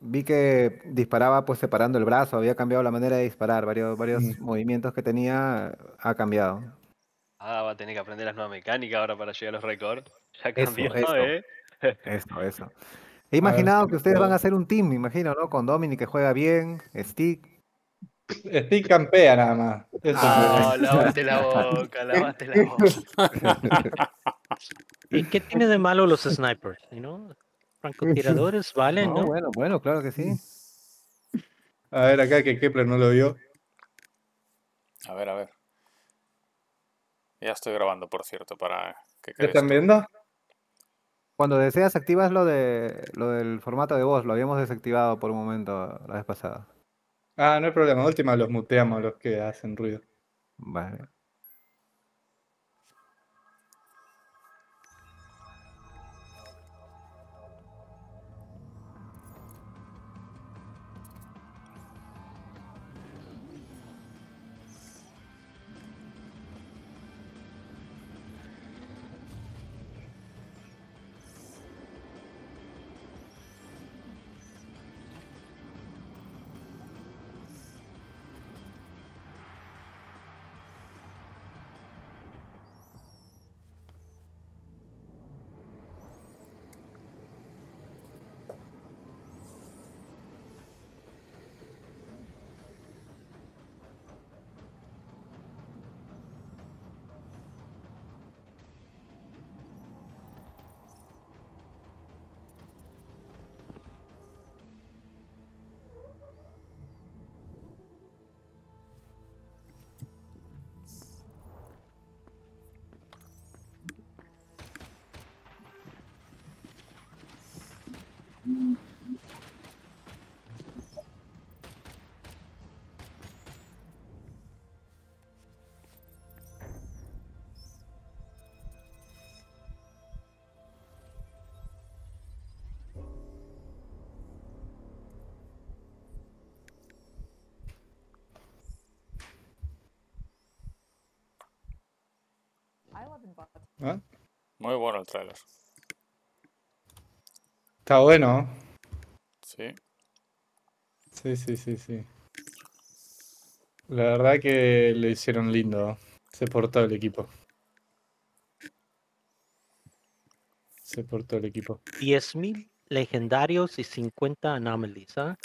vi que disparaba pues separando el brazo, había cambiado la manera de disparar, varios, varios mm. movimientos que tenía ha cambiado. Ah, va a tener que aprender las nuevas mecánicas ahora para llegar a los récords. Ya cambió, eso, ¿Eh? eso, Eso, He imaginado que ustedes van a hacer un team, me imagino, ¿no? Con Dominic que juega bien, Stick. Stick campea nada más. Eso oh, ah, lavaste la boca, lavaste la boca. ¿Y qué tiene de malo los snipers? You Francotiradores, vale, ¿no? Bueno, bueno, claro que sí. A ver, acá que Kepler no lo vio. A ver, a ver. Ya estoy grabando, por cierto, para que ¿Te están viendo? Cuando deseas activas lo de lo del formato de voz, lo habíamos desactivado por un momento la vez pasada. Ah, no hay problema, última los muteamos los que hacen ruido. Vale. Muy bueno el trailer. Está bueno. Sí. Sí, sí, sí, La verdad que le hicieron lindo. Se portó el equipo. Se portó el equipo. 10.000 legendarios y 50 anomalies, ¿ah?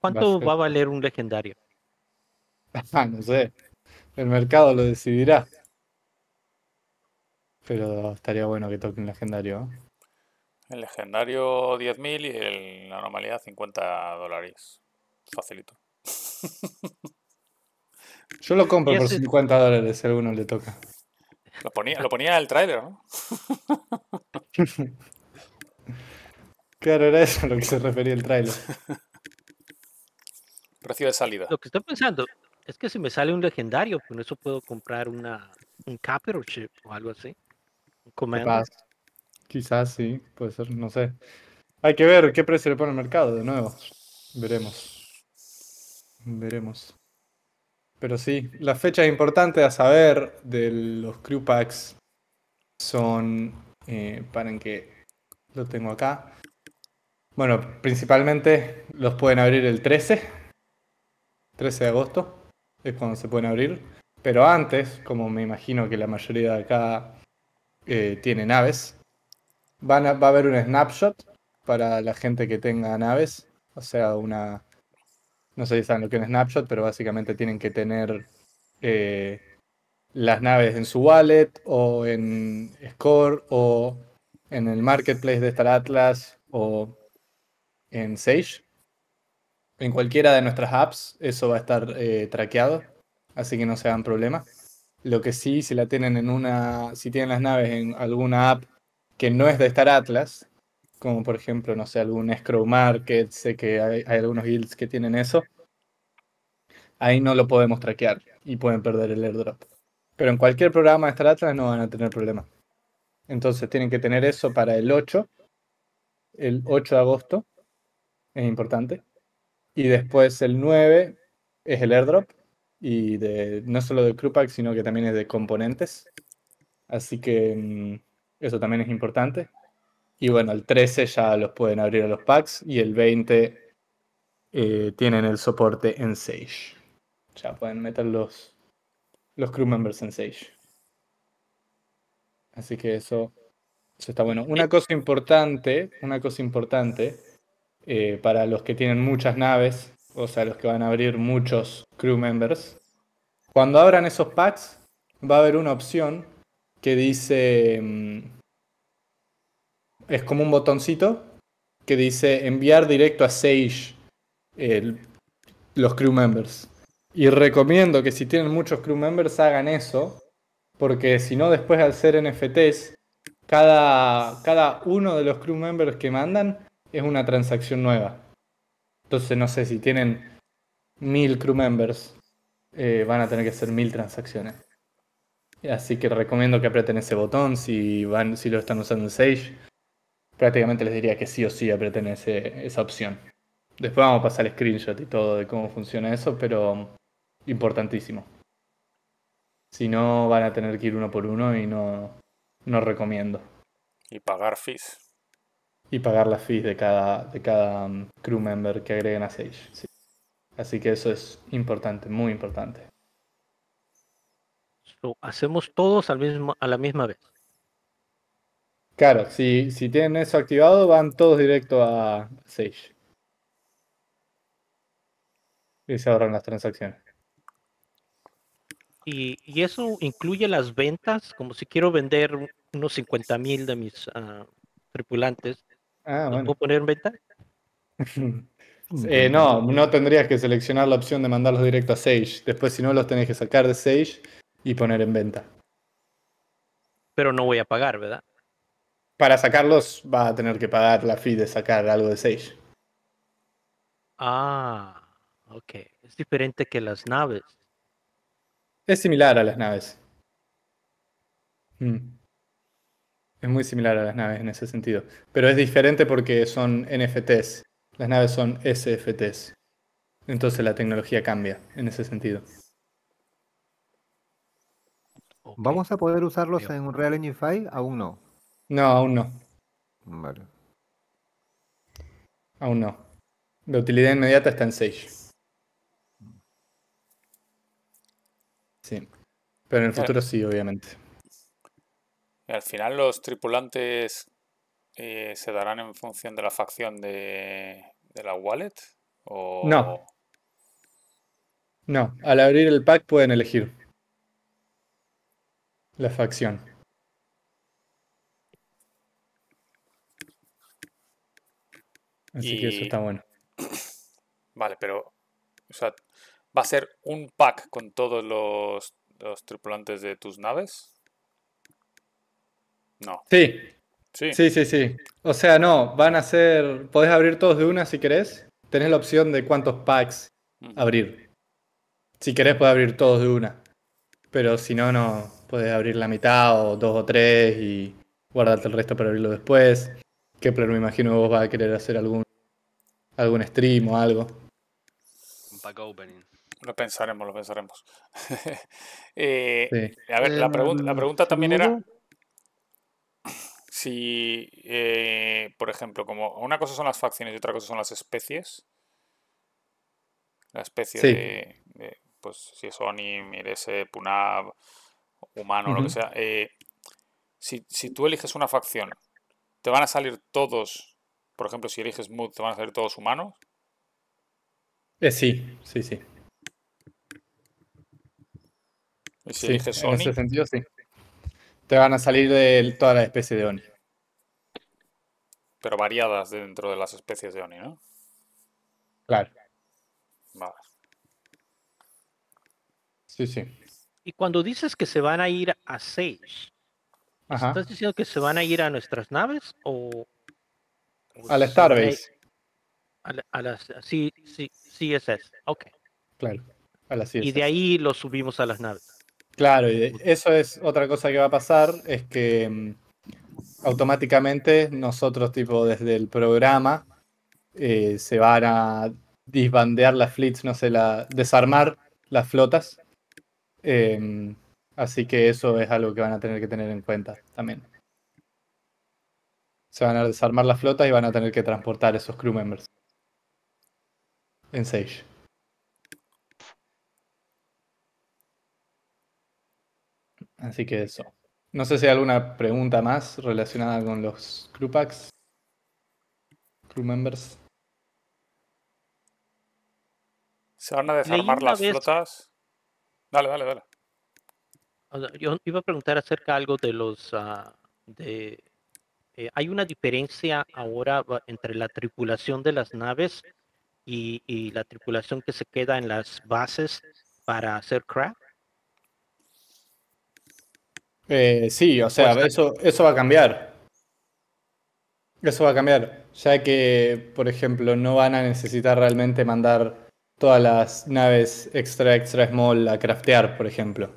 cuánto va a, valer un legendario? Ah, no sé. El mercado lo decidirá. Pero estaría bueno que toquen legendario. El legendario 10.000 y el, la normalidad 50 dólares. Facilito. Yo lo compro por 50 dólares si alguno le toca. Lo ponía, lo ponía el trailer, ¿no? claro, era eso a lo que se refería el trailer. Precio de salida. Lo que estoy pensando es que si me sale un legendario, con eso puedo comprar una, un capital chip o algo así. Quizás sí, puede ser, no sé. Hay que ver qué precio le pone el mercado de nuevo. Veremos. Veremos. Pero sí, las fechas importantes a saber de los crew packs son. Eh, paren que lo tengo acá. Bueno, principalmente los pueden abrir el 13. 13 de agosto es cuando se pueden abrir. Pero antes, como me imagino que la mayoría de acá tiene naves. va a haber un snapshot para la gente que tenga naves. O sea, una. No sé si saben lo que es un snapshot, pero básicamente tienen que tener eh, las naves en su wallet o en Score o en el marketplace de Star Atlas o en Sage. En cualquiera de nuestras apps eso va a estar eh, traqueado, así que no se hagan problemas. Lo que sí, si la tienen en una, si tienen las naves en alguna app que no es de Star Atlas, como por ejemplo, no sé, algún Scrow Market, sé que hay, algunos guilds que tienen eso, ahí no lo podemos traquear y pueden perder el airdrop. Pero en cualquier programa de Star Atlas no van a tener problema. Entonces tienen que tener eso para el 8, el 8 de agosto, es importante. Y después el 9 es el airdrop y de no solo de pack, sino que también es de componentes. Así que mm, eso también es importante. Y bueno, el 13 ya los pueden abrir a los packs y el 20 eh, tienen el soporte en Sage. Ya pueden meter los, los crew members en Sage. Así que eso, está bueno. Una cosa importante, una cosa importante eh, para los que tienen muchas naves o sea, los que van a abrir muchos crew members, cuando abran esos packs va a haber una opción que dice... Mm, es como un botoncito que dice enviar directo a Sage los crew members. Y recomiendo que si tienen muchos crew members hagan eso, porque si no después al ser NFTs, cada, cada uno de los crew members que mandan es una transacción nueva. Entonces, no sé, si tienen mil crew members, eh, van a tener que hacer mil transacciones. Así que recomiendo que apreten ese botón si, van, si lo están usando en Sage. Prácticamente les diría que sí o sí apreten esa opción. Después vamos a pasar el screenshot y todo de cómo funciona eso, pero importantísimo. Si no, van a tener que ir uno por uno y no, no recomiendo. Y pagar fees y pagar las fees de cada, de cada mm, crew member que agreguen a Sage. Así que eso es importante, muy importante. Lo hacemos todos al mismo, a la misma vez. Claro, si, si tienen eso activado, van todos directo a Sage. Y se ahorran las transacciones. Y, eso incluye las ventas, como si quiero vender unos 50.000 de mis ah, tripulantes, Ah, ¿Puedo poner en venta? Eh, no, no tendrías que seleccionar la opción de mandarlos directo a Sage. Después, si no, los tenés que sacar de Sage y poner en venta. Pero no voy a pagar, ¿verdad? Para sacarlos va a tener que pagar la fee de sacar algo de Sage. Ah, ok. Es diferente que las naves. Es similar a las naves. Hmm. Es muy similar a las naves en ese sentido. Pero es diferente porque son NFTs. Las naves son SFTs. Entonces la tecnología cambia en ese sentido. ¿Vamos a poder usarlos en un Real Engine File? Aún no. No, aún no. Vale. Aún no. La utilidad inmediata está en Sage. Sí. Pero en el futuro sí, obviamente al final los tripulantes eh, se darán en función de la facción de, la wallet. O... No. No, al abrir el pack pueden elegir la facción. Así que eso está bueno. Vale, pero o sea, ¿va a ser un pack con todos los, los tripulantes de tus naves? No. Sí. Sí. Sí, sí, O sea, no, van a ser. Podés abrir todos de una si querés. Tenés la opción de cuántos packs mm. abrir. Si querés, podés abrir todos de una. Pero si no, no. Podés abrir la mitad o dos o tres y guardarte el resto para abrirlo después. Kepler, me imagino vos vas a querer hacer algún, algún stream o algo. Un pack opening. Lo pensaremos, lo pensaremos. Eh, a ver, la, pregunta, la también era si, eh, por ejemplo, como una cosa son las facciones y otra cosa son las especies, la especie de, pues si es Oni, Mirese, Punab, humano, lo que sea, eh, si, si tú eliges una facción, ¿te van a salir todos, por ejemplo, si eliges Mood, ¿te van a salir todos humanos? Eh, sí, sí, sí. si eliges En ese sentido, sí. Te van a salir de todas las especies de Oni. Pero variadas dentro de las especies de Oni, ¿no? Claro. Sí, sí. Y cuando dices que se van a ir a Sage, ¿estás diciendo que se van a ir a nuestras naves o...? a la Starbase. Sí, sí, sí, ok. Claro, Y de ahí lo subimos a las naves. Claro, y eso es otra cosa que va a pasar, es que mm, automáticamente nosotros, tipo, desde el programa, eh, se van a disbandear las fleets, no sé, la, desarmar las flotas. Em, así que eso es algo que van a tener que tener en cuenta también. Se van a desarmar las flotas y van a tener que transportar esos crew members en Sage. Así que eso. No sé si hay alguna pregunta más relacionada con los crew packs. Crew members. ¿Se van a desarmar las flotas? Dale, dale, dale. yo iba a preguntar acerca algo de los ah, de eh, hay una diferencia ahora entre la tripulación de las naves y, y, la tripulación que se queda en las bases para hacer craft. Eh, sí, o sea, eso, eso va a cambiar. Eso va a cambiar, ya que, por ejemplo, no van a necesitar realmente mandar todas las naves extra, extra small a craftear, por ejemplo.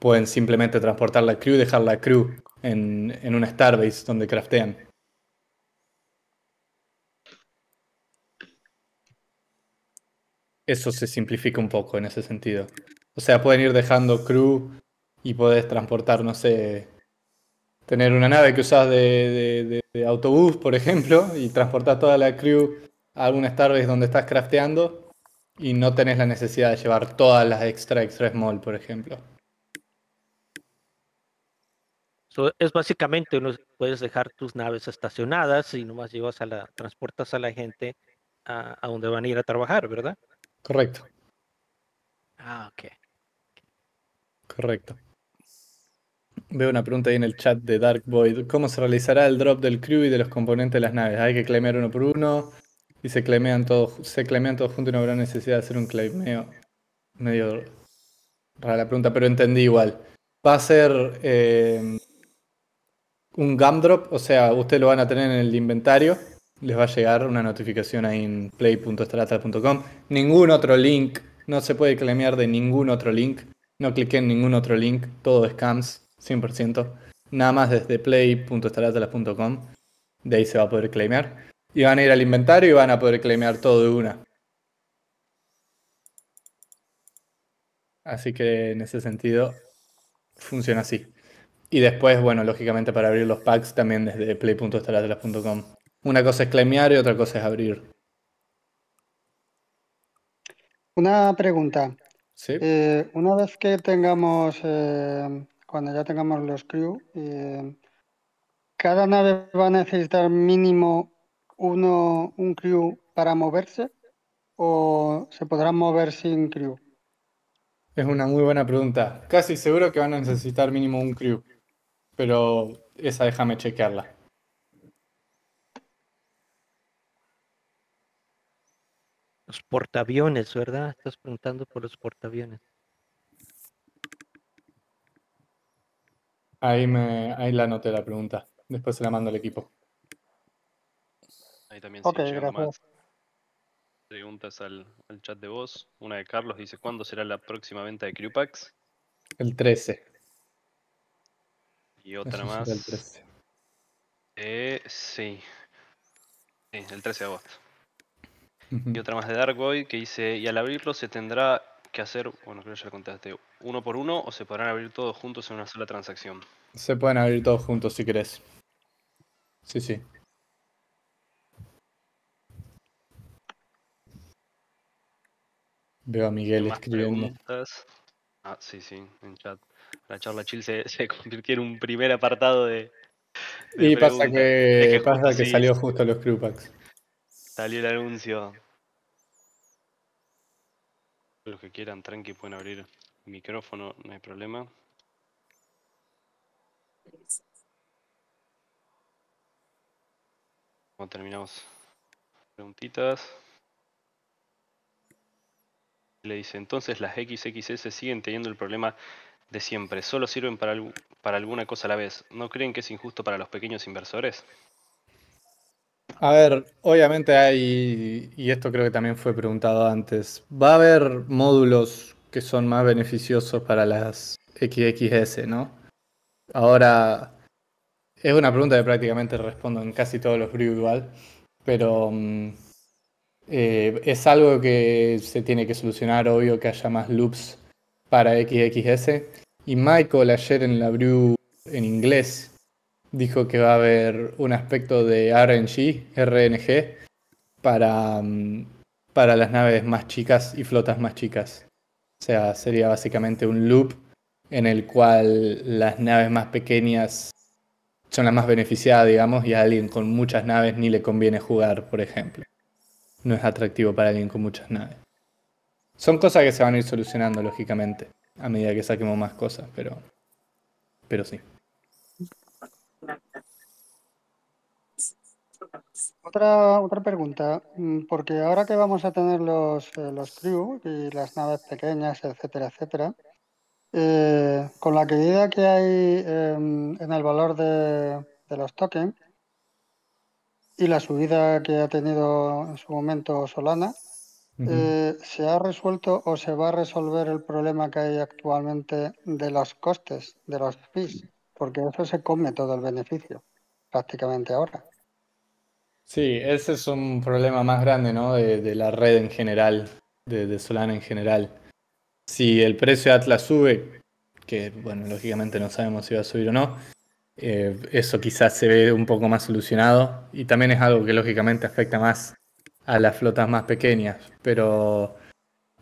Pueden simplemente transportar la crew, dejar la crew en, en una Starbase donde craftean. Eso se simplifica un poco en ese sentido. O sea, pueden ir dejando crew y podés transportar, no sé, tener una nave que usas de, autobús, por ejemplo, y transportar toda la crew a alguna tardes donde estás crafteando y no tenés la necesidad de llevar todas las extra, extra small, por ejemplo. es básicamente, uno, puedes dejar tus naves estacionadas y nomás llevas a la, transportas a la gente a, a donde van a ir a trabajar, ¿verdad? Correcto. Ah, ok. Correcto. Veo una pregunta ahí en el chat de Dark Void. ¿Cómo se realizará el drop del crew y de los componentes de las naves? ¿Hay que claimear uno por uno? Y se claimean todos, se todos juntos y no habrá necesidad de hacer un claimeo. Medio rara la pregunta, pero entendí igual. Va a ser eh, un gumdrop, o sea, ustedes lo van a tener en el inventario. Les va a llegar una notificación ahí en play.strata.com. Ningún otro link, no se puede clemear de ningún otro link. No cliquen en ningún otro link, todo es scams. 100%. Nada más desde play.estalatalas.com. De ahí se va a poder claimear. Y van a ir al inventario y van a poder claimear todo de una. Así que en ese sentido funciona así. Y después, bueno, lógicamente para abrir los packs también desde play.estalatalas.com. Una cosa es claimear y otra cosa es abrir. Una pregunta. Eh, una vez que tengamos eh, cuando ya tengamos los crew. cada nave va a necesitar mínimo uno, un crew para moverse o se podrán mover sin crew. Es una muy buena pregunta. Casi seguro que van a necesitar mínimo un crew, pero esa déjame chequearla. Los portaaviones, ¿verdad? Estás preguntando por los portaaviones. Ahí, me, ahí la anoté la pregunta. Después se la mando al equipo. Ahí también okay, se más preguntas al, chat de voz. Una de Carlos dice, ¿cuándo será la próxima venta de Crewpacks? El 13. Y otra más. El 13. Eh, sí. el 13 de agosto. Y otra más de Dark Boy que dice, y al abrirlo se tendrá qué hacer, bueno, creo que ya contaste, uno por uno o se podrán abrir todos juntos en una sola transacción. Se pueden abrir todos juntos si querés. Sí, sí. Veo a Miguel escribiendo. Ah, sí, sí, en chat. La charla chill se, convirtió en un primer apartado de. y pasa que, pasa que salió justo los crewpacks. Salió el anuncio. Los que quieran, tranqui, pueden abrir micrófono, no hay problema. Cuando terminamos preguntitas. Le dice, entonces las XXS siguen teniendo el problema de siempre, solo sirven para, para alguna cosa a la vez. ¿No creen que es injusto para los pequeños inversores? A ver, obviamente hay, y esto creo que también fue preguntado antes, va a haber módulos que son más beneficiosos para las XXS, ¿no? Ahora, es una pregunta que prácticamente respondo en casi todos los brew igual, pero mm, eh, es algo que se tiene que solucionar, obvio que haya más loops para XXS. Y Michael ayer en la brew en inglés dijo que va a haber un aspecto de RNG, RNG para, mm, para las naves más chicas y flotas más chicas. O sea, sería básicamente un loop en el cual las naves más pequeñas son las más beneficiadas, digamos, y a alguien con muchas naves ni le conviene jugar, por ejemplo. No es atractivo para alguien con muchas naves. Son cosas que se van a ir solucionando, lógicamente, a medida que saquemos más cosas, pero, pero sí. Otra, otra pregunta, mm, porque ahora que vamos a tener los, eh, los crew y las naves pequeñas, etcétera, etcétera, eh, con la caída que hay em, en el valor de, los tokens y la subida que ha tenido en su momento Solana, eh, ¿se ha resuelto o se va a resolver el problema que hay actualmente de los costes, de los fees? Porque eso se come todo el beneficio prácticamente ahora. Sí, ese es un problema más grande, ¿no? De, la red en general, de, Solana en general. Si el precio de Atlas sube, que bueno, lógicamente no sabemos si va a subir o no, eh, eso quizás se ve un poco más solucionado y también es algo que lógicamente afecta más a las flotas más pequeñas, pero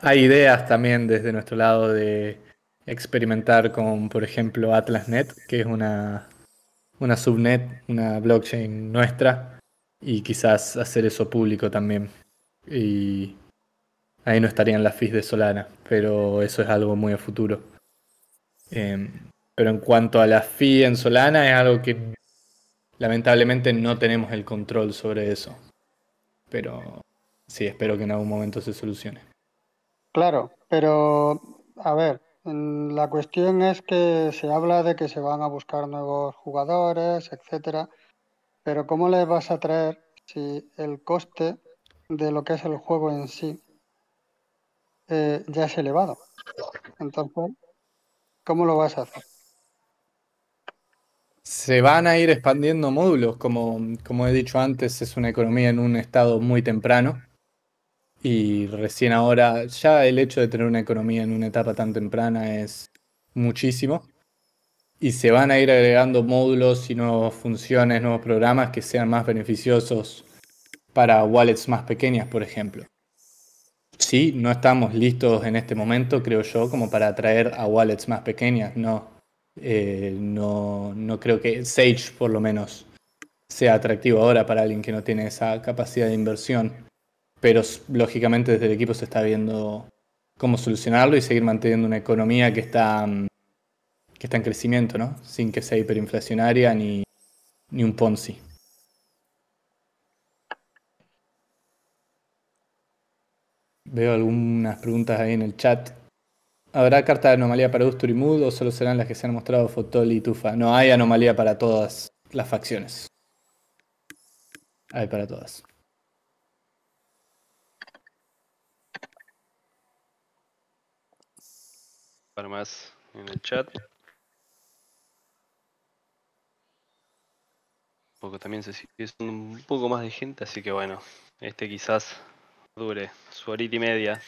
hay ideas también desde nuestro lado de experimentar con, por ejemplo, AtlasNet, que es una, una subnet, una blockchain nuestra, y quizás hacer eso público también. Y ahí no estarían las FIS de Solana, pero eso es algo muy a futuro. Em, pero en cuanto a la FI en Solana, es algo que lamentablemente no tenemos el control sobre eso. Pero sí, espero que en algún momento se solucione. Claro, pero a ver, la cuestión es que se habla de que se van a buscar nuevos jugadores, etcétera. Pero ¿cómo le vas a traer si el coste de lo que es el juego en sí eh, ya es elevado? Entonces, ¿cómo lo vas a hacer? Se van a ir expandiendo módulos, como, como he dicho antes, es una economía en un estado muy temprano. Y recién ahora, ya el hecho de tener una economía en una etapa tan temprana es muchísimo. Y se van a ir agregando módulos y nuevas funciones, nuevos programas que sean más beneficiosos para wallets más pequeñas, por ejemplo. Sí, no estamos listos en este momento, creo yo, como para atraer a wallets más pequeñas. No, eh, no, no creo que Sage, por lo menos, sea atractivo ahora para alguien que no tiene esa capacidad de inversión. Pero lógicamente desde el equipo se está viendo cómo solucionarlo y seguir manteniendo una economía que está mm, que está en crecimiento, ¿no? Sin que sea hiperinflacionaria ni, un Ponzi. Veo algunas preguntas ahí en el chat. ¿Habrá carta de anomalía para Ustur y Mood o solo serán las que se han mostrado Fotol y Tufa? No, hay anomalía para todas las facciones. Hay para todas. Para más en el chat. también se un poco más de gente, así que bueno, este quizás dure su horita y media.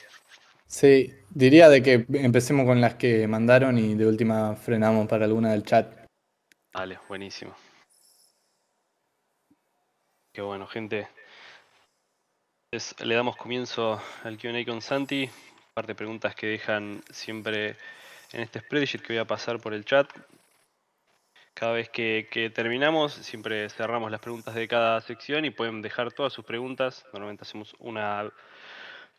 Sí, diría de que empecemos con las que mandaron y de última frenamos para alguna del chat. Vale, buenísimo. Qué bueno, gente. le damos comienzo al QA con Santi. parte de preguntas que dejan siempre en este spreadsheet que voy a pasar por el chat. Cada vez que, terminamos, siempre cerramos las preguntas de cada sección y pueden dejar todas sus preguntas. Normalmente hacemos una,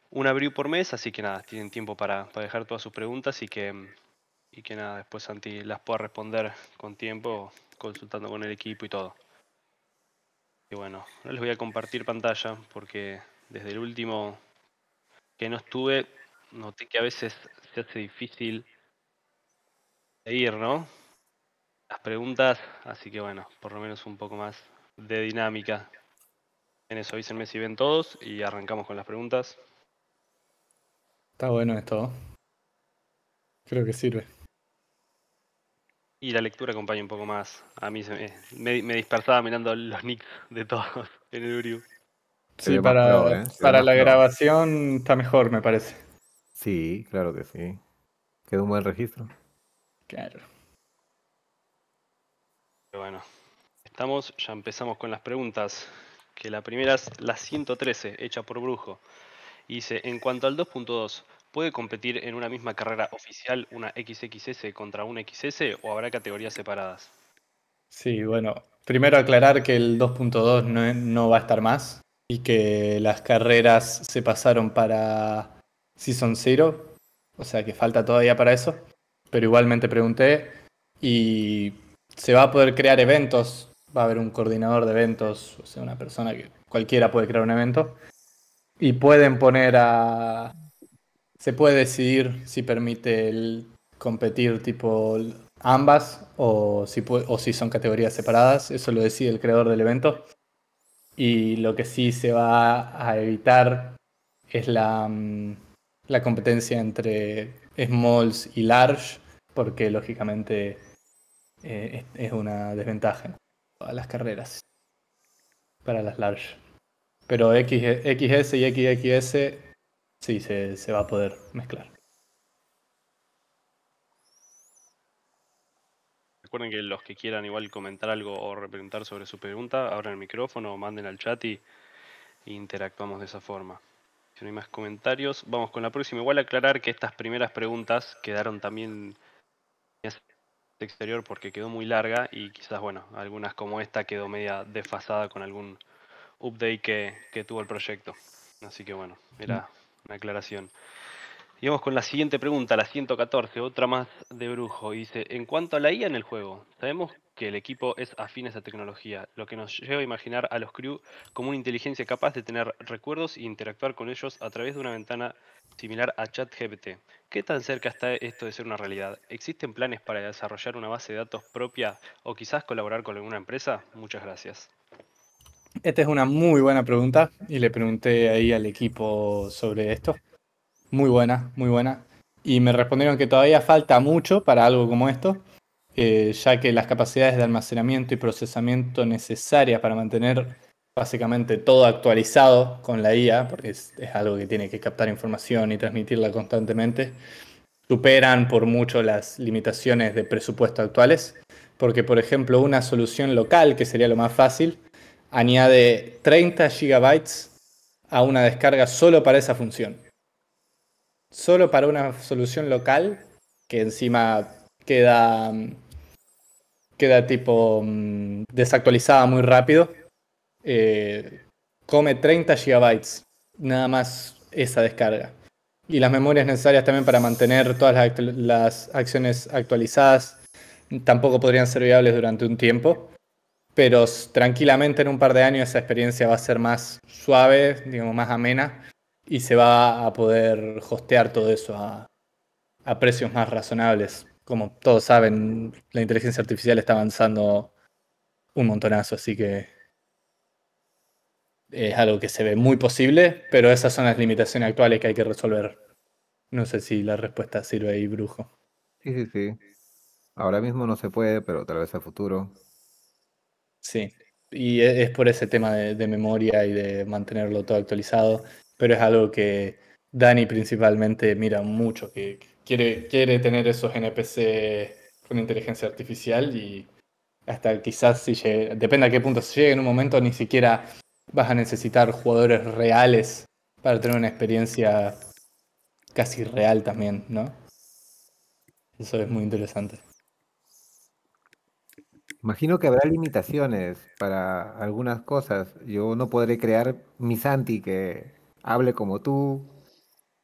una abril por mes, así que nada, tienen tiempo para, dejar todas sus preguntas y que, y que nada, después Santi las pueda responder con tiempo, consultando con el equipo y todo. Y bueno, no les voy a compartir pantalla porque desde el último que no estuve, noté que a veces se hace difícil seguir, ¿no? las preguntas, así que bueno, por lo menos un poco más de dinámica. En eso avísenme si ven todos y arrancamos con las preguntas. Está bueno esto. Creo que sirve. Y la lectura acompaña un poco más. A mí me, dispersaba mirando los nicks de todos en el Uriu. Sí, para, ¿eh? la grabación está mejor, me parece. Sí, claro que sí. Quedó un buen registro. Claro. Bueno, estamos, ya empezamos con las preguntas. Que la primera es la 113, hecha por Brujo. Y dice, en cuanto al 2.2, ¿puede competir en una misma carrera oficial una XXS contra una XS o habrá categorías separadas? Sí, bueno, primero aclarar que el 2.2 no, no, va a estar más y que las carreras se pasaron para Season 0, o sea que falta todavía para eso, pero igualmente pregunté y se va a poder crear eventos, va a haber un coordinador de eventos, o sea, una persona que cualquiera puede crear un evento. Y pueden poner a... Se puede decidir si permite el competir tipo ambas o si, si son categorías separadas, eso lo decide el creador del evento. Y lo que sí se va a evitar es la, mm, la competencia entre smalls y large, porque lógicamente eh, es, una desventaja a las carreras para las large. Pero XS y XXS sí se, se va a poder mezclar. Recuerden que los que quieran igual comentar algo o repreguntar sobre su pregunta, abran el micrófono o manden al chat y interactuamos de esa forma. Si no hay más comentarios, vamos con la próxima. Igual aclarar que estas primeras preguntas quedaron también exterior porque quedó muy larga y quizás, bueno, algunas como esta quedó media desfasada con algún update que, que tuvo el proyecto. Así que bueno, era mm. una aclaración. Y vamos con la siguiente pregunta, la 114, otra más de Brujo. dice, en cuanto a la IA en el juego, sabemos que el equipo es afín a esa tecnología, lo que nos lleva a imaginar a los crew como una inteligencia capaz de tener recuerdos e interactuar con ellos a través de una ventana similar a ChatGPT. ¿Qué tan cerca está esto de ser una realidad? ¿Existen planes para desarrollar una base de datos propia o quizás colaborar con alguna empresa? Muchas gracias. Esta es una muy buena pregunta y le pregunté ahí al equipo sobre esto. Muy buena, muy buena. Y me respondieron que todavía falta mucho para algo como esto, eh, ya que las capacidades de almacenamiento y procesamiento necesarias para mantener básicamente todo actualizado con la IA, porque es, algo que tiene que captar información y transmitirla constantemente, superan por mucho las limitaciones de presupuesto actuales, porque por ejemplo una solución local, que sería lo más fácil, añade 30 gigabytes a una descarga solo para esa función solo para una solución local, que encima queda, mm, queda tipo mm, desactualizada muy rápido, eh, come 30 GB, nada más esa descarga. Y las memorias necesarias también para mantener todas las, las acciones actualizadas tampoco podrían ser viables durante un tiempo pero tranquilamente en un par de años esa experiencia va a ser más suave, digamos, más amena y se va a poder hostear todo eso a, precios más razonables. Como todos saben, la inteligencia artificial está avanzando un montonazo, así que es algo que se ve muy posible, pero esas son las limitaciones actuales que hay que resolver. No sé si la respuesta sirve ahí, brujo. Sí, sí, sí. Ahora mismo no se puede, pero tal vez a futuro. Sí, y es por ese tema de, de memoria y de mantenerlo todo actualizado pero es algo que Dani principalmente mira mucho, que quiere, quiere tener esos NPC con inteligencia artificial y hasta quizás si llegue, depende a qué punto se llegue en un momento, ni siquiera vas a necesitar jugadores reales para tener una experiencia casi real también, ¿no? Eso es muy interesante. Imagino que habrá limitaciones para algunas cosas. Yo no podré crear mi Santi que hable como tú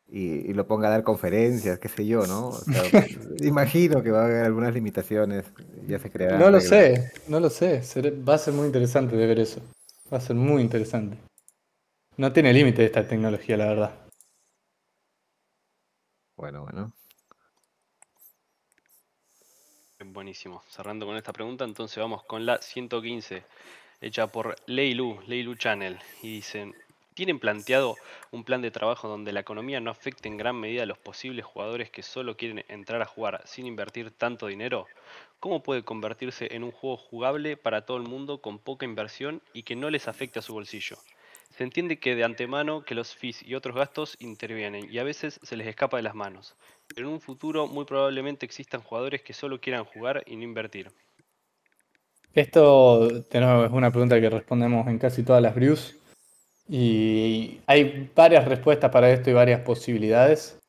y, lo ponga a dar conferencias, qué sé yo, ¿no? imagino que va a haber algunas limitaciones, ya se crea No lo sé, no lo sé. Va a ser muy interesante de ver eso. Va a ser muy interesante. No tiene límite esta tecnología, la verdad. Bueno, bueno. Buenísimo. Cerrando con esta pregunta, entonces vamos con la 115, hecha por Leilu, Leilu Channel. Y dicen, ¿Tienen planteado un plan de trabajo donde la economía no afecte en gran medida a los posibles jugadores que solo quieren entrar a jugar sin invertir tanto dinero? ¿Cómo puede convertirse en un juego jugable para todo el mundo con poca inversión y que no les afecte a su bolsillo? Se entiende que de antemano que los fees y otros gastos intervienen y a veces se les escapa de las manos. Pero en un futuro muy probablemente existan jugadores que solo quieran jugar y no invertir. Esto es una pregunta que respondemos en casi todas las brews. Y hay varias respuestas para esto y varias posibilidades.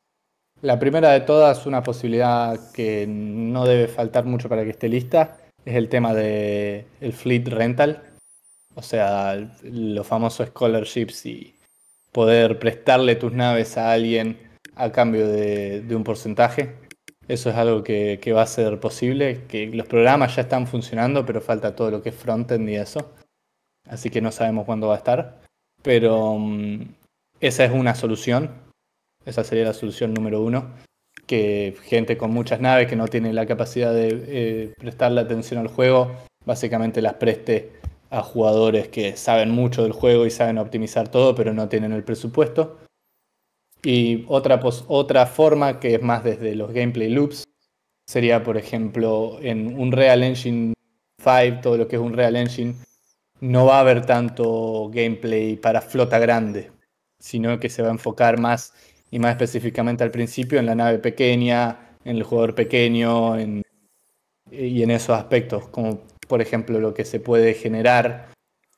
La primera de todas, una posibilidad que no debe faltar mucho para que esté lista, es el tema de... el fleet rental, o sea, los famosos scholarships y poder prestarle tus naves a alguien a cambio de, un porcentaje. Eso es algo que, que, va a ser posible, que los programas ya están funcionando, pero falta todo lo que es frontend y eso. Así que no sabemos cuándo va a estar. Pero mm, esa es una solución. Esa sería la solución número uno. Que gente con muchas naves que no tiene la capacidad de prestar eh, prestarle atención al juego, básicamente las preste a jugadores que saben mucho del juego y saben optimizar todo, pero no tienen el presupuesto. Y otra, otra forma, que es más desde los gameplay loops, sería, por ejemplo, en un Real Engine 5, todo lo que es un Real Engine, no va a haber tanto gameplay para flota grande, sino que se va a enfocar más y más específicamente al principio en la nave pequeña, en el jugador pequeño y en esos aspectos, como por ejemplo lo que se puede generar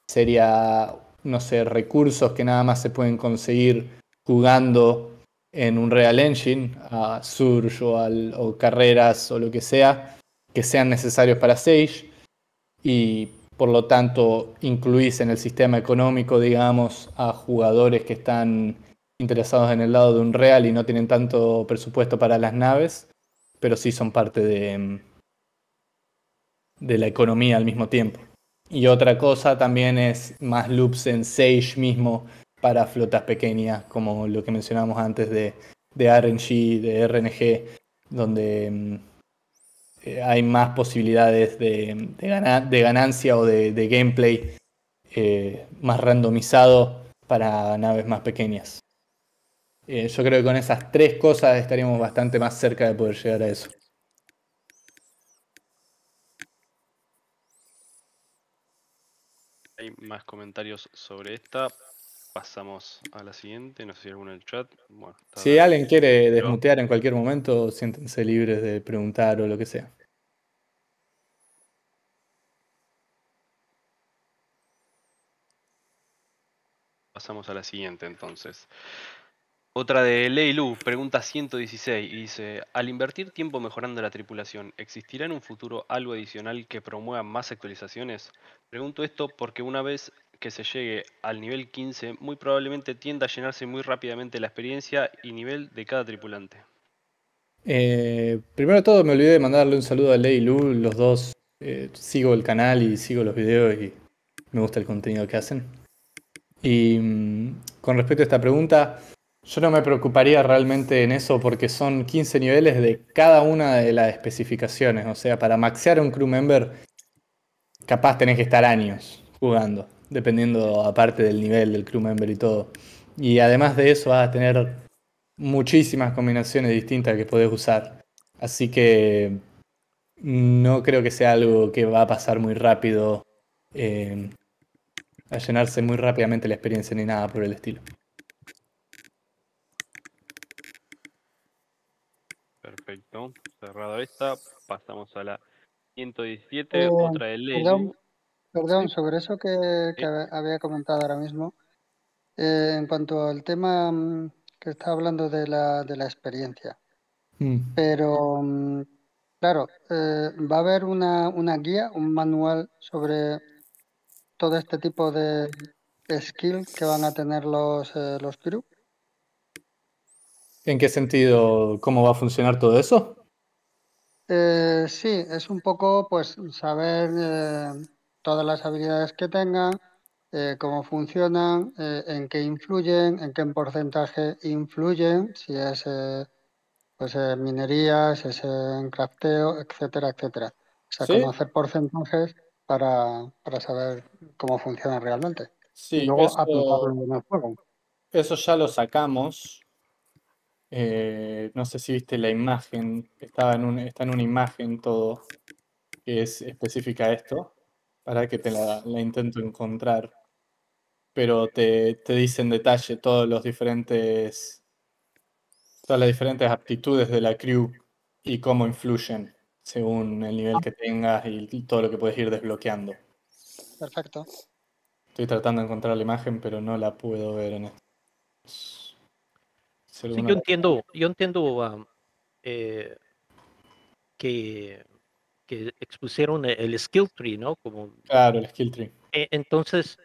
sería, no sé, recursos que nada más se pueden conseguir jugando en un Real Engine, a Surge o, o carreras o lo que sea, que sean necesarios para Sage. Y por lo tanto incluís en el sistema económico, digamos, a jugadores que están interesados en el lado de un real y no tienen tanto presupuesto para las naves, pero sí son parte de, de la economía al mismo tiempo. Y otra cosa también es más loops en Sage mismo para flotas pequeñas, como lo que mencionamos antes de, de RNG, de RNG, donde mm, eh, hay más posibilidades de, ganancia o de, gameplay eh, más randomizado para naves más pequeñas. Eh, yo creo que con esas tres cosas estaríamos bastante más cerca de poder llegar a eso. Hay más comentarios sobre esta pasamos a la siguiente. No sé si hay alguno en el chat. si alguien quiere desmutear en cualquier momento, siéntense libres de preguntar o lo que sea. Pasamos a la siguiente entonces. Otra de Leilu, pregunta 116, y dice, al invertir tiempo mejorando la tripulación, ¿existirá en un futuro algo adicional que promueva más actualizaciones? Pregunto esto porque una vez que se llegue al nivel 15 muy probablemente tienda a llenarse muy rápidamente la experiencia y nivel de cada tripulante. Eh, primero de todo me olvidé de mandarle un saludo a Ley y Lu, los dos eh, sigo el canal y sigo los videos y me gusta el contenido que hacen. Y mm, con respecto a esta pregunta, yo no me preocuparía realmente en eso porque son 15 niveles de cada una de las especificaciones. O sea, para maxear un crew member, capaz tenés que estar años jugando dependiendo aparte del nivel del crew member y todo. Y además de eso vas a tener muchísimas combinaciones distintas que podés usar. Así que no creo que sea algo que va a pasar muy rápido, eh, a llenarse muy rápidamente la experiencia ni nada por el estilo. Perfecto, cerrado esta, pasamos a la 117, eh, otra de Ley. Perdón, sobre eso que, había comentado ahora mismo, eh, en cuanto al tema mm, que está hablando de la, experiencia. Hmm. Pero, mm, claro, eh, va a haber una, guía, un manual sobre todo este tipo de skill que van a tener los, eh, los crew. ¿En qué sentido? ¿Cómo va a funcionar todo eso? Eh, sí, es un poco pues saber todas las habilidades que tengan, eh, cómo funcionan, eh, en qué influyen, en qué porcentaje influyen, si es eh, pues, minería, si es en crafteo, etcétera, etcétera. O sea, cómo hacer porcentajes para, para, saber cómo funciona realmente. Sí, eso, ya lo sacamos. no sé si viste la imagen, estaba en un, está en una imagen todo que es específica esto para que te la, intento encontrar. Pero te, dice en detalle todos los diferentes. todas las diferentes aptitudes de la crew y cómo influyen según el nivel que tengas y todo lo que puedes ir desbloqueando. Perfecto. Estoy tratando de encontrar la imagen, pero no la puedo ver en esto. Sí, yo entiendo, yo entiendo eh, que que expusieron e-, el skill tree, ¿no? Como, claro, el skill tree. E-, entonces,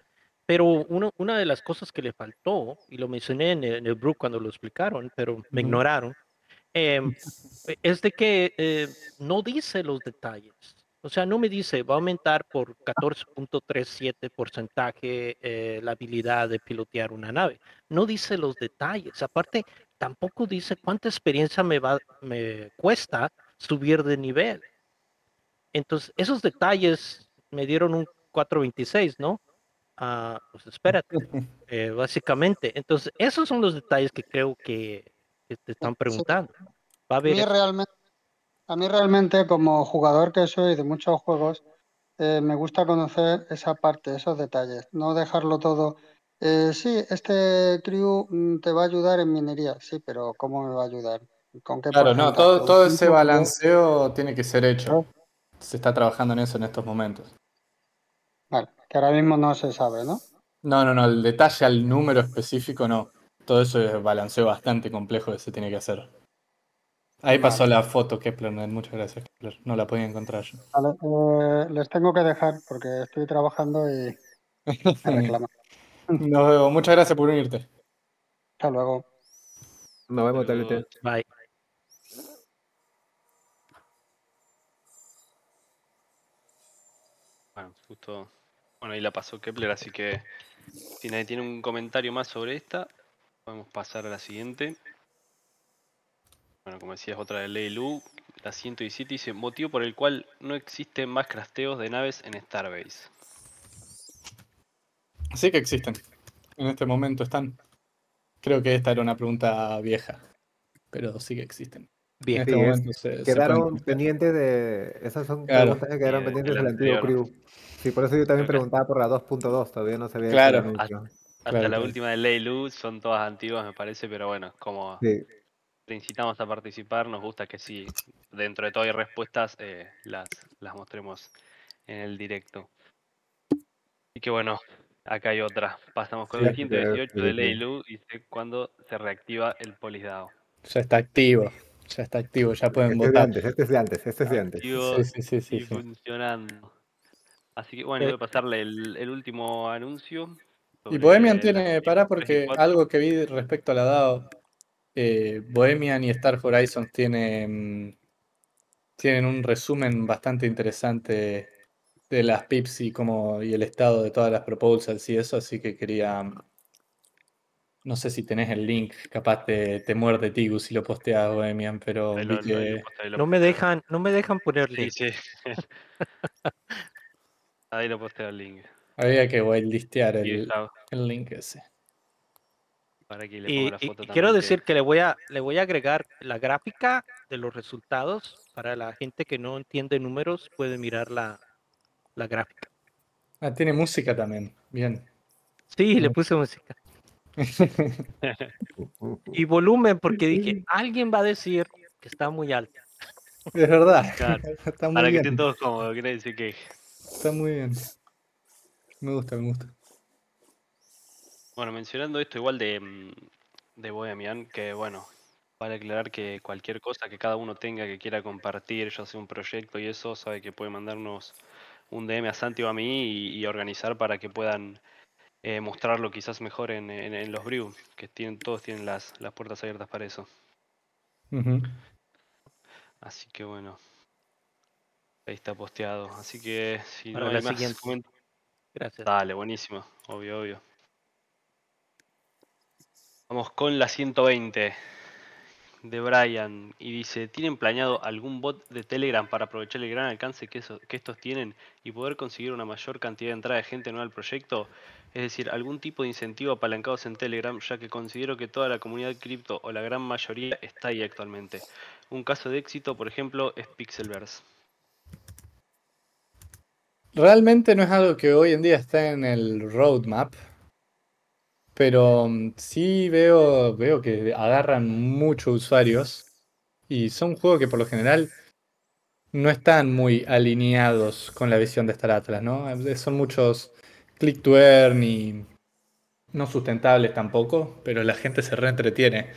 pero una de las cosas que le faltó, y lo mencioné en el, en Brook cuando lo explicaron, pero me ignoraron, em, es de que eh, no dice los detalles. O sea, no me dice, va a aumentar por 14.37 porcentaje eh, la habilidad de pilotear una nave. No dice los detalles. Aparte, tampoco dice cuánta experiencia me, va, me cuesta subir de nivel. Entonces, esos detalles me dieron un 426, ¿no? Ah, pues espérate, eh, básicamente. Entonces, esos son los detalles que creo que, te están preguntando. a, mí e-, realmente, a mí realmente, como jugador que soy de muchos juegos, eh, me gusta conocer esa parte, esos detalles, no dejarlo todo. Eh, sí, este crew mm, te va a ayudar en minería, sí, pero ¿cómo me va a ayudar? ¿Con qué claro, no, todo, todo ese balanceo tiene que ser hecho se está trabajando en eso en estos momentos. Vale, que ahora mismo no se sabe, ¿no? No, no, no, el detalle al número específico no. Todo eso es balanceo bastante complejo que se tiene que hacer. Ahí pasó la foto, Kepler, muchas gracias, Kepler. No la podía encontrar yo. Eh, les tengo que dejar porque estoy trabajando y Nos vemos, muchas gracias por unirte. Hasta luego. Nos vemos, telete. Bye. Bueno, justo. Bueno, ahí la pasó Kepler, así que si nadie tiene un comentario más sobre esta, podemos pasar a la siguiente. Bueno, como decías, otra de Leilu, la 117 dice, motivo por el cual no existen más crasteos de naves en Starbase. Sí que existen. En este momento están. Creo que esta era una pregunta vieja, pero sí que existen. Bien. quedaron pendientes de. Esas son las que quedaron pendientes del antiguo crew. Sí, por eso yo también preguntaba por la 2.2, todavía no sabía. Claro. Hasta, la última de Ley son todas antiguas, me parece, pero bueno, como te incitamos a participar, nos gusta que si dentro de todo hay respuestas, eh, las, las mostremos en el directo. Y que bueno, acá hay otra. Pasamos con el 118 de Leilu y sé cuándo se reactiva el polisdao. Ya está activo. Ya está activo, ya este pueden votar. este es de antes, este es de antes. Sí, sí, sí, sí, y funcionando. Así que bueno, eh, voy a pasarle el, último anuncio. Y Bohemian tiene, pará, porque algo que vi respecto a la DAO, eh, Bohemian y Star Horizons tienen, tienen un resumen bastante interesante de las pips como, y el estado de todas las proposals y eso, así que quería no sé si tenés el link, capaz te, te muerde Tigus si lo posteas, Bohemian, pero no me dejan, no me dejan poner link. Ahí lo posteo el link. Había que listear el, el, link ese. Para que le y, y quiero decir que... le, voy a, le voy a agregar la gráfica de los resultados. Para la gente que no entiende números, puede mirar la, la gráfica. Ah, tiene música también. Bien. Sí, le puse música y volumen, porque dije, alguien va a decir que está muy alta. Es verdad. Para que estén todos cómodos, quiere decir que. Está muy bien. Me gusta, me gusta. Bueno, mencionando esto igual de, mm, de Bohemian, que bueno, para aclarar que cualquier cosa que cada uno tenga que quiera compartir, yo sea un proyecto y eso, sabe que puede mandarnos un DM a Santi o a mí y organizar para que puedan eh, mostrarlo quizás mejor en, los brew, que tienen, todos tienen las, puertas abiertas para eso. Así que bueno. Ahí está posteado. Así que si no hay más Gracias. Dale, buenísimo. Obvio, obvio. Vamos con la 120 de Brian y dice, ¿tienen planeado algún bot de Telegram para aprovechar el gran alcance que, estos tienen y poder conseguir una mayor cantidad de entrada de gente nueva al proyecto? Es decir, algún tipo de incentivo apalancados en Telegram, ya que considero que toda la comunidad cripto o la gran mayoría está ahí actualmente. Un caso de éxito, por ejemplo, es Pixelverse. Realmente no es algo que hoy en día está en el roadmap, pero mm, sí veo, que agarran muchos usuarios y son juegos que por lo general no están muy alineados con la visión de Star Atlas, ¿no? Eh, son muchos click to earn y no sustentables tampoco, pero la gente se reentretiene.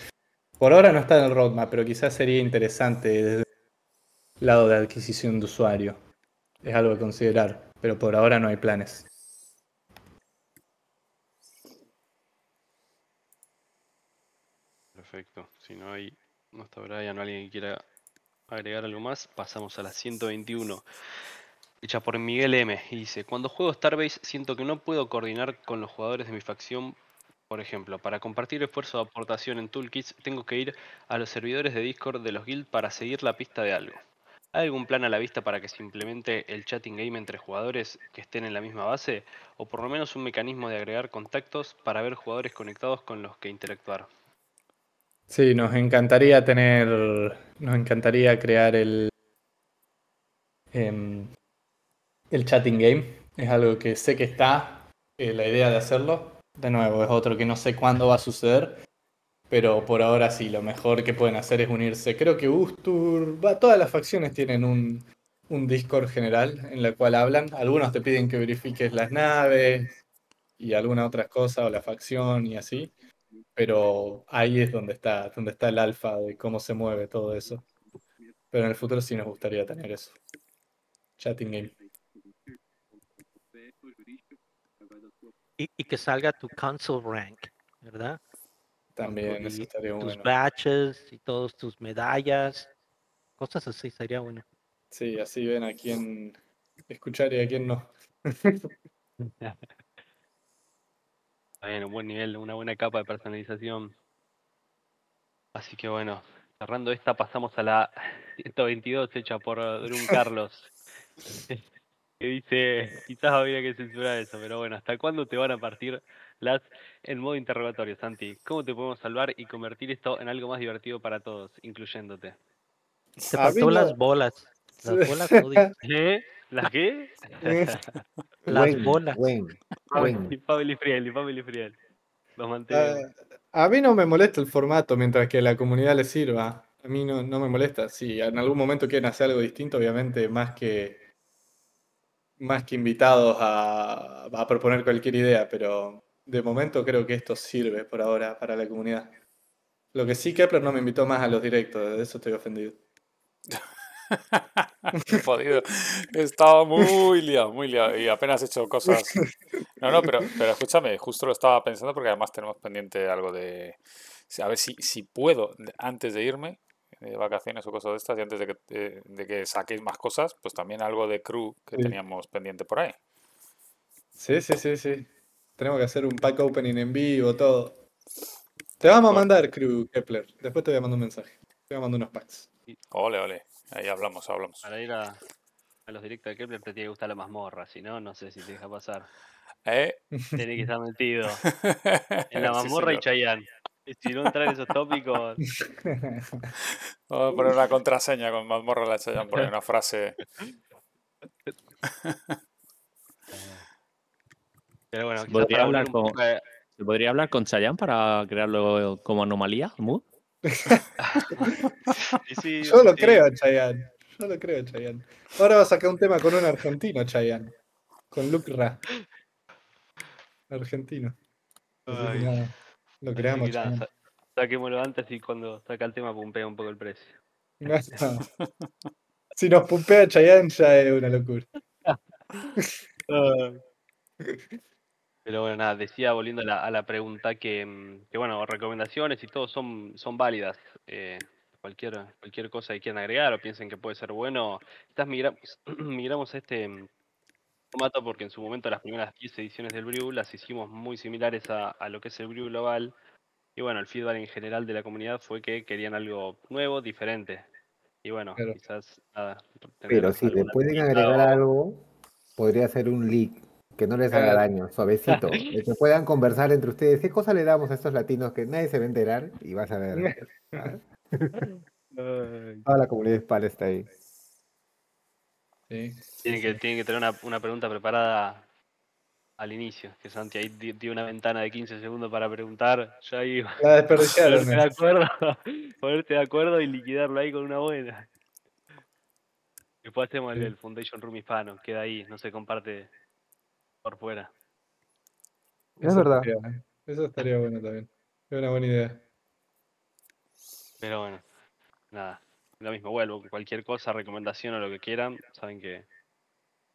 Por ahora no está en el roadmap, pero quizás sería interesante desde el lado de adquisición de usuario. Es algo a considerar, pero por ahora no hay planes. Perfecto. Si no hay, no está Brian hay alguien que quiera agregar algo más, pasamos a la 121. Hecha por Miguel M. Y dice, cuando juego Starbase siento que no puedo coordinar con los jugadores de mi facción. Por ejemplo, para compartir esfuerzo de aportación en toolkits tengo que ir a los servidores de Discord de los guild para seguir la pista de algo. ¿Hay algún plan a la vista para que se implemente el chatting game entre jugadores que estén en la misma base? ¿O por lo menos un mecanismo de agregar contactos para ver jugadores conectados con los que interactuar? Sí, nos encantaría tener, nos encantaría crear el, em, el chatting game. Es algo que sé que está, eh, la idea de hacerlo. De nuevo, es otro que no sé cuándo va a suceder, pero por ahora sí, lo mejor que pueden hacer es unirse. Creo que Ustur, todas las facciones tienen un, un Discord general en el cual hablan. Algunos te piden que verifiques las naves y alguna otra cosa o la facción y así pero ahí es donde está, donde está el alfa de cómo se mueve todo eso. Pero en el futuro sí nos gustaría tener eso. Chatting game. Y, que salga tu console rank, ¿verdad? También, eso estaría bueno. Tus batches y todas tus medallas, cosas así, estaría bueno. Sí, así ven a quién escuchar y a quién no. un buen nivel, una buena capa de personalización. Así que bueno, cerrando esta, pasamos a la 122 hecha por Drum Carlos. que dice, quizás había que censurar eso, pero bueno, ¿hasta cuándo te van a partir las en modo interrogatorio, Santi? ¿Cómo te podemos salvar y convertir esto en algo más divertido para todos, incluyéndote? Se pasó las bolas. Las bolas, ¿Eh? ¿La qué? Las bolas. A, mí no me molesta el formato mientras que a la comunidad le sirva. A mí no, me molesta. Si en algún momento quieren hacer algo distinto, obviamente, más que más que invitados a, a proponer cualquier idea, pero de momento creo que esto sirve por ahora para la comunidad. Lo que sí, que Kepler no me invitó más a los directos, de eso estoy ofendido. Estaba He muy liado, muy liado. Y apenas he hecho cosas. No, no, pero, pero escúchame, justo lo estaba pensando porque además tenemos pendiente algo de. A ver si, puedo, antes de irme, de vacaciones o cosas de estas, y antes de que, eh, saquéis más cosas, pues también algo de crew que teníamos pendiente por ahí. Sí, sí, sí, sí. Tenemos que hacer un pack opening en vivo, todo. Te vamos a mandar, crew Kepler. Después te voy a mandar un mensaje. Te voy a mandar unos packs. Ole, ole. Ahí hablamos, hablamos. Para ir a, los directos de Kepler te tiene que gustar la mazmorra, si no, no sé si te deja pasar. ¿Eh? Tiene que estar metido en la mazmorra y Chayanne. Si no entrar en esos tópicos. Vamos a poner una contraseña con mazmorra la Chayanne, poner una frase. Pero bueno, ¿Se podría, hablar con, de... para crearlo como anomalía, Mood? Yo lo creo Chayanne. Yo lo creo Chayanne. Ahora va a sacar un tema con un argentino, Chayanne. Con Ra Argentino. lo creamos. Chayanne saquémoslo antes y cuando saca el tema pumpea un poco el precio. si nos pumpea Chayanne ya es una locura. Pero bueno, nada, decía volviendo a la, pregunta mm, que, bueno, recomendaciones y todo son, son válidas. Eh, cualquier, cualquier cosa que quieran agregar o piensen que puede ser bueno, estás migramos, a este mm, formato porque en su momento las primeras 10 ediciones del Brew las hicimos muy similares a, lo que es el Brew Global. Y bueno, el feedback en general de la comunidad fue que querían algo nuevo, diferente. Y bueno, quizás nada. Pero si le pueden agregar algo, podría ser un leak que no les haga daño, suavecito, que puedan conversar entre ustedes. ¿Qué cosa le damos a estos latinos que nadie se va a enterar? Y vas a ver. ¿Ah? Toda la comunidad hispana está ahí. Tienen, que, que tener una, pregunta preparada al inicio, que Santi ahí dio una ventana de 15 segundos para preguntar, ya ahí Ponerte de acuerdo, y liquidarlo ahí con una buena. Después hacemos el, el Foundation Room Hispano, queda ahí, no se comparte por fuera. Es verdad. eso estaría bueno también. Es una buena idea. Pero bueno, nada. Lo mismo, vuelvo. Cualquier cosa, recomendación o lo que quieran, saben que,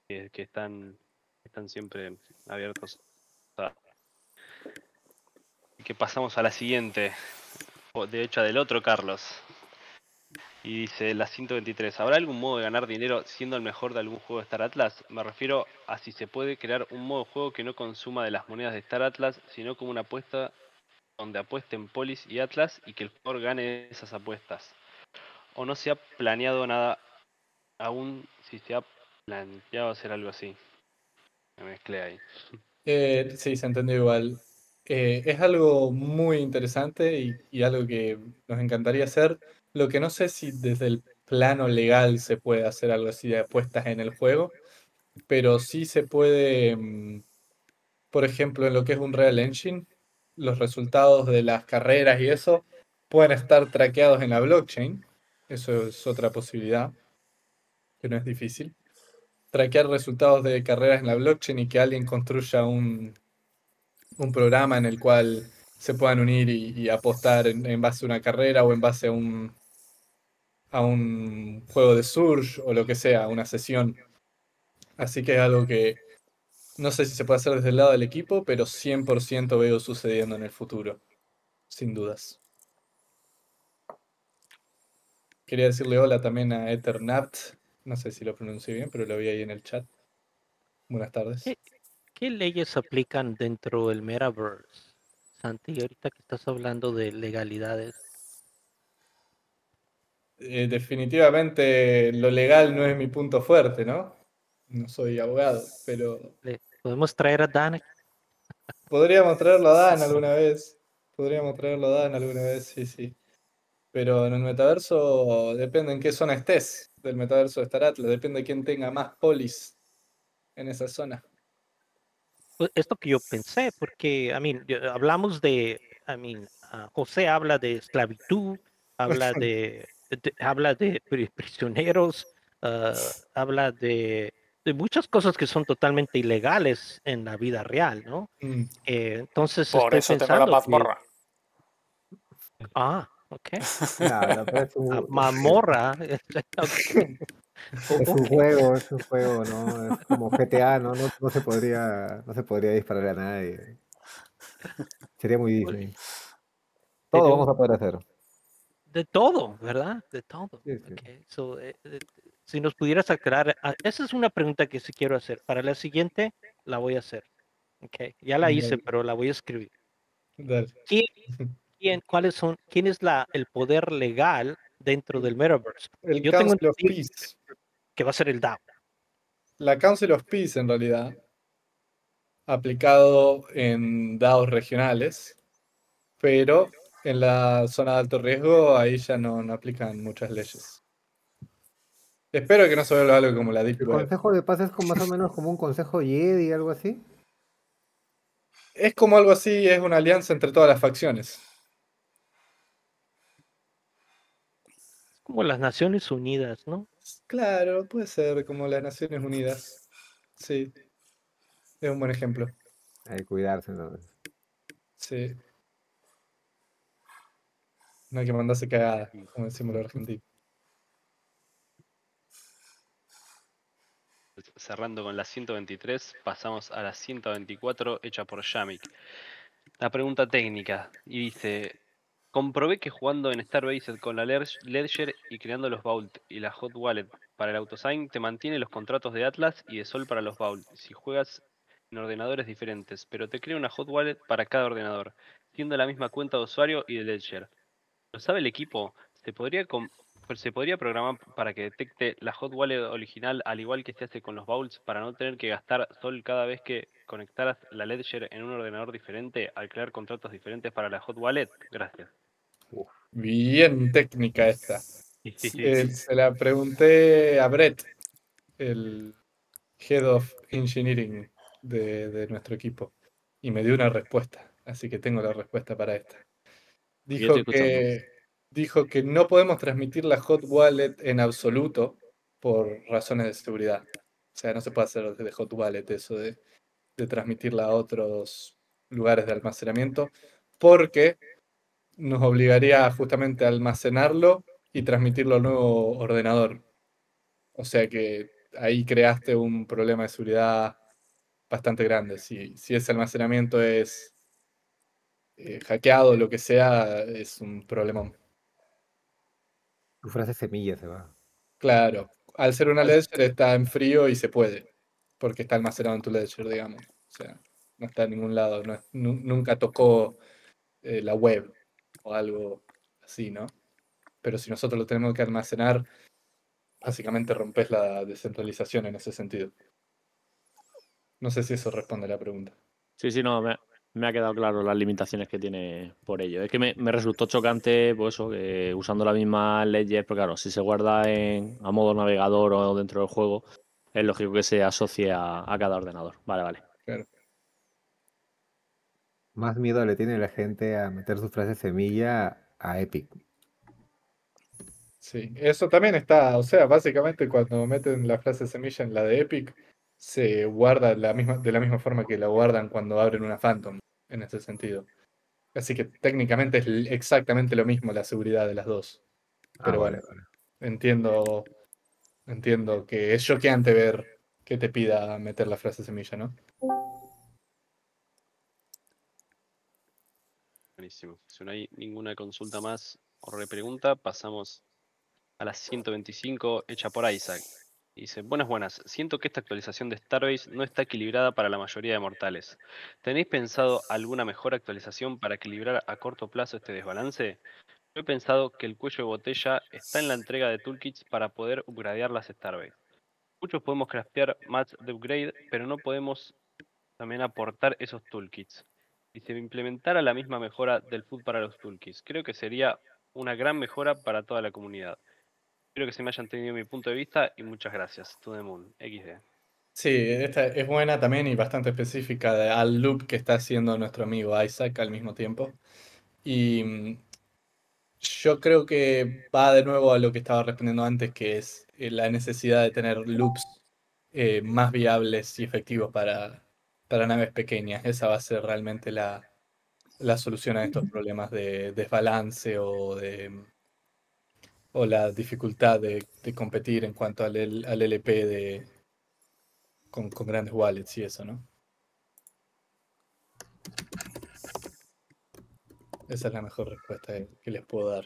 que, están, están siempre abiertos. Y que pasamos a la siguiente. De hecho, del otro Carlos. Y dice la 123, ¿habrá algún modo de ganar dinero siendo el mejor de algún juego de Star Atlas? Me refiero a si se puede crear un modo de juego que no consuma de las monedas de Star Atlas, sino como una apuesta donde apuesten Polis y Atlas y que el jugador gane esas apuestas. O no se ha planeado nada aún, si se ha planteado hacer algo así. Me mezclé ahí. Eh, sí, se entendió igual. Eh, es algo muy interesante y algo que nos encantaría hacer. Lo que no sé si desde el plano legal se puede hacer algo así de apuestas en el juego, pero sí se puede, mm, por ejemplo, en lo que es un Real Engine, los resultados de las carreras y eso pueden estar traqueados en la blockchain. Eso es otra posibilidad, que no es difícil. Traquear resultados de carreras en la blockchain y que alguien construya un, un programa en el cual se puedan unir y, apostar en base a una carrera o en base a un, a un juego de Surge o lo que sea, una sesión. Así que es algo que no sé si se puede hacer desde el lado del equipo, pero 100% veo sucediendo en el futuro, sin dudas. Quería decirle hola también a Ethernapt, no sé si lo pronuncié bien, pero lo vi ahí en el chat. Buenas tardes. ¿Qué, qué leyes aplican dentro del Metaverse? Santi, ahorita que estás hablando de legalidades, eh, definitivamente lo legal no es mi punto fuerte, ¿no? No soy abogado, pero... ¿Podemos traer a Dan? Podríamos traerlo a Dan alguna vez. Podríamos traerlo a Dan alguna vez, sí, sí. Pero en el metaverso depende en qué zona estés del metaverso de Star Atlas, depende de quién tenga más polis en esa zona. Pues, esto que yo pensé, porque, a mí, hablamos de, a mí, mean, ah, José habla de esclavitud, habla de habla de prisioneros, ah, habla de, muchas cosas que son totalmente ilegales en la vida real, ¿no? Mm. Eh, entonces, por eso tengo la mazmorra. Ah, ok. Mamorra. Es un juego, es un juego, ¿no? Es como GTA, ¿no? No, se podría, no se podría disparar a nadie. Sería muy difícil. Todo vamos a poder hacer de todo, ¿verdad? De todo. Okay. Eh, eh, si nos pudieras aclarar, ah, esa es una pregunta que sí quiero hacer. Para la siguiente la voy a hacer. Okay. Ya la hice, pero la voy a escribir. ¿Quién, quién, cuáles son, ¿Quién es la, el poder legal dentro del Metaverse? El Council of Peace. Que va a ser el DAO. La Council of Peace, en realidad, aplicado en DAOs regionales, pero en la zona de alto riesgo, ahí ya no, aplican muchas leyes. Espero que no se vuelva algo como la El consejo de paz es más o menos como un consejo Jedi, algo así. Es como algo así, es una alianza entre todas las facciones. Como las Naciones Unidas, ¿no? Claro, puede ser como las Naciones Unidas. Sí. Es un buen ejemplo. Hay que cuidarse entonces. Sí hay que mandarse cagada, como decimos los argentinos. Cerrando con la 123, pasamos a la 124, hecha por Yamik. La pregunta técnica, y dice: Comprobé que jugando en Starbase con la Ledger y creando los Vault y la Hot Wallet para el Autosign te mantiene los contratos de Atlas y de Sol para los Vault si juegas en ordenadores diferentes, pero te crea una Hot Wallet para cada ordenador, siendo la misma cuenta de usuario y de Ledger. Lo sabe el equipo. Pues, se podría, programar para que detecte la hot wallet original al igual que se hace con los bowls para no tener que gastar sol cada vez que conectaras la ledger en un ordenador diferente al crear contratos diferentes para la hot wallet? Gracias. bien técnica esta. Eh, se la pregunté a Brett, el Head of Engineering de nuestro equipo, y me dio una respuesta. Así que tengo la respuesta para esta. Dijo que, dijo que no podemos transmitir la hot wallet en absoluto por razones de seguridad. O sea, no se puede hacer de hot wallet eso de, transmitirla a otros lugares de almacenamiento, porque nos obligaría justamente a almacenarlo y transmitirlo al nuevo ordenador. O sea que ahí creaste un problema de seguridad bastante grande. si ese almacenamiento es eh, hackeado, lo que sea, es un problemón. Tu frase semilla se va. Claro. Al ser una ledger está en frío y se puede, porque está almacenado en tu ledger, digamos. O sea, no está en ningún lado, nunca tocó eh, la web o algo así, ¿no? Pero si nosotros lo tenemos que almacenar, básicamente rompes la descentralización en ese sentido. No sé si eso responde a la pregunta. Sí, sí, no, me, me ha quedado claro las limitaciones que tiene por ello. Es que me, resultó chocante, pues usando la misma ledger, pero claro, si se guarda a modo navegador o dentro del juego, es lógico que se asocie a, a cada ordenador. Vale, vale. Claro. Más miedo le tiene la gente a meter su frase semilla a Epic. Sí, eso también está, o sea, básicamente cuando meten la frase semilla en la de Epic, se guarda la misma, de la misma forma que la guardan cuando abren una Phantom, en ese sentido. Así que técnicamente es exactamente lo mismo la seguridad de las dos. Ah, Pero bueno, entiendo entiendo que es choqueante ver que te pida meter la frase semilla, ¿no? Buenísimo. Si no hay ninguna consulta más o repregunta, pasamos a la 125 hecha por Isaac. Dice, buenas, buenas. Siento que esta actualización de Starbase no está equilibrada para la mayoría de mortales. ¿Tenéis pensado alguna mejor actualización para equilibrar a corto plazo este desbalance? Yo he pensado que el cuello de botella está en la entrega de toolkits para poder upgradear las Starbase. Muchos podemos craftear más de upgrade, pero no podemos también aportar esos toolkits. Y se implementara la misma mejora del food para los toolkits. Creo que sería una gran mejora para toda la comunidad. Espero que se me hayan tenido mi punto de vista y muchas gracias. To the Moon, XD. Sí, esta es buena también y bastante específica al loop que está haciendo nuestro amigo Isaac al mismo tiempo. Y mm, yo creo que va de nuevo a lo que estaba respondiendo antes, que es eh, la necesidad de tener loops eh, más viables y efectivos para, para naves pequeñas. Esa va a ser realmente la, la solución a estos problemas de desbalance o de mm, o la dificultad de, competir en cuanto al, LP de, con, grandes wallets y eso, ¿no? Esa es la mejor respuesta que les puedo dar.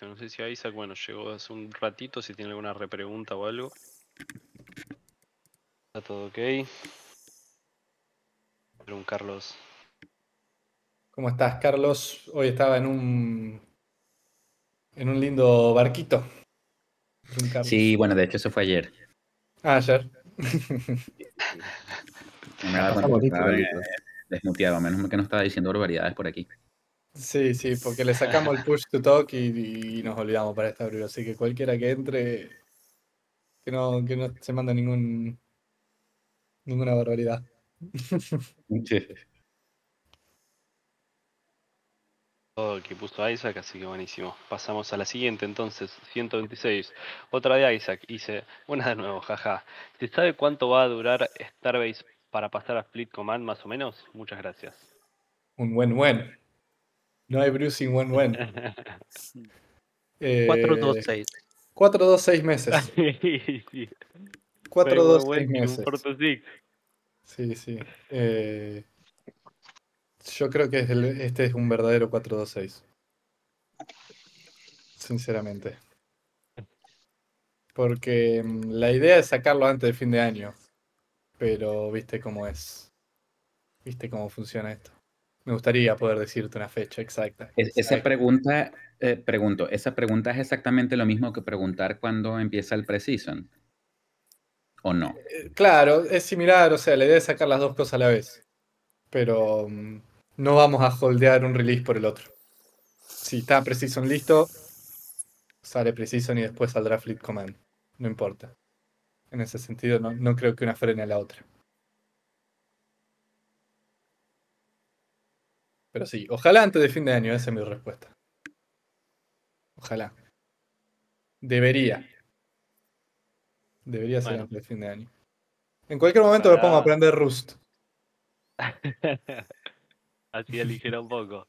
No sé si Isaac, bueno, llegó hace un ratito, si tiene alguna repregunta o algo. Está todo ok. Pero un Carlos. ¿Cómo estás, Carlos? Hoy estaba en un en un lindo barquito. sí, bueno, de hecho eso fue ayer. Ah, ayer. Ah, eh, desmuteado, menos que no estaba diciendo barbaridades por aquí. Sí, sí, porque le sacamos el push to talk y, nos olvidamos para este abril. Así que cualquiera que entre, que no, se manda ningún ninguna barbaridad. que puso Isaac, así que buenísimo. Pasamos a la siguiente entonces, 126. Otra de Isaac, dice una de nuevo, jaja. ¿Se sabe cuánto va a durar Starbase para pasar a Split Command más o menos? Muchas gracias. Un buen buen. No hay bruising buen buen. 426. 426 eh, meses. 426 meses. Sí, sí. Yo creo que este es un verdadero 426. Sinceramente. Porque mm, la idea es sacarlo antes de fin de año. Pero viste cómo es. Viste cómo funciona esto. Me gustaría poder decirte una fecha exacta. esa pregunta, eh, pregunto, esa pregunta es exactamente lo mismo que preguntar cuando empieza el pre ¿O no? Eh, claro, es similar, o sea, la idea es sacar las dos cosas a la vez. Pero mm, no vamos a holdear un release por el otro. Si está Precision listo, sale Precision y después saldrá Flip Command. No importa. En ese sentido, no, creo que una frene a la otra. Pero sí, ojalá antes de fin de año, esa es mi respuesta. Ojalá. Debería. Debería ser antes de fin de año. En cualquier momento me pongo a aprender Rust. Así aligera un poco.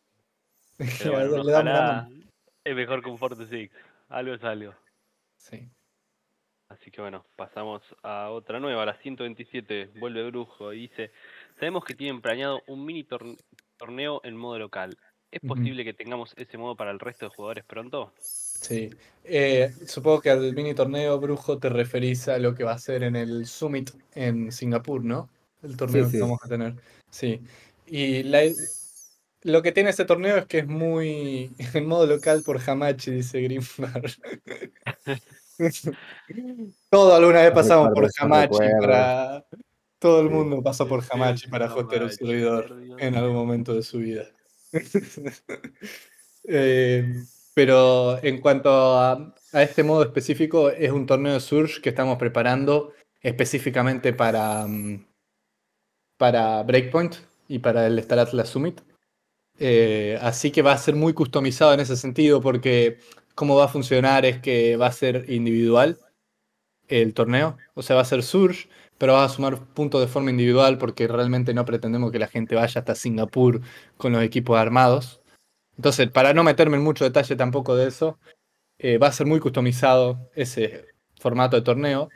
es mejor que un Forte Six. Algo es algo. Sí. Así que bueno, pasamos a otra nueva, la 127. Vuelve Brujo y dice: Sabemos que tienen planeado un mini torneo en modo local. ¿Es posible que tengamos ese modo para el resto de jugadores pronto? Sí. Eh, supongo que al mini torneo Brujo te referís a lo que va a ser en el Summit en Singapur, ¿no? El torneo que vamos a tener. Sí. Y la, lo que tiene este torneo es que es muy en modo local por Hamachi, dice grimfar. Todo alguna vez pasamos por Hamachi para. Todo el mundo pasó por Hamachi para hostear un servidor en algún momento de su vida. Eh, pero en cuanto a, a, este modo específico, es un torneo de Surge que estamos preparando específicamente para, mm, para Breakpoint y para el Star Atlas Summit. Eh, así que va a ser muy customizado en ese sentido porque cómo va a funcionar es que va a ser individual el torneo, o sea, va a ser Surge, pero va a sumar puntos de forma individual porque realmente no pretendemos que la gente vaya hasta Singapur con los equipos armados. Entonces, para no meterme en mucho detalle tampoco de eso, eh, va a ser muy customizado ese formato de torneo,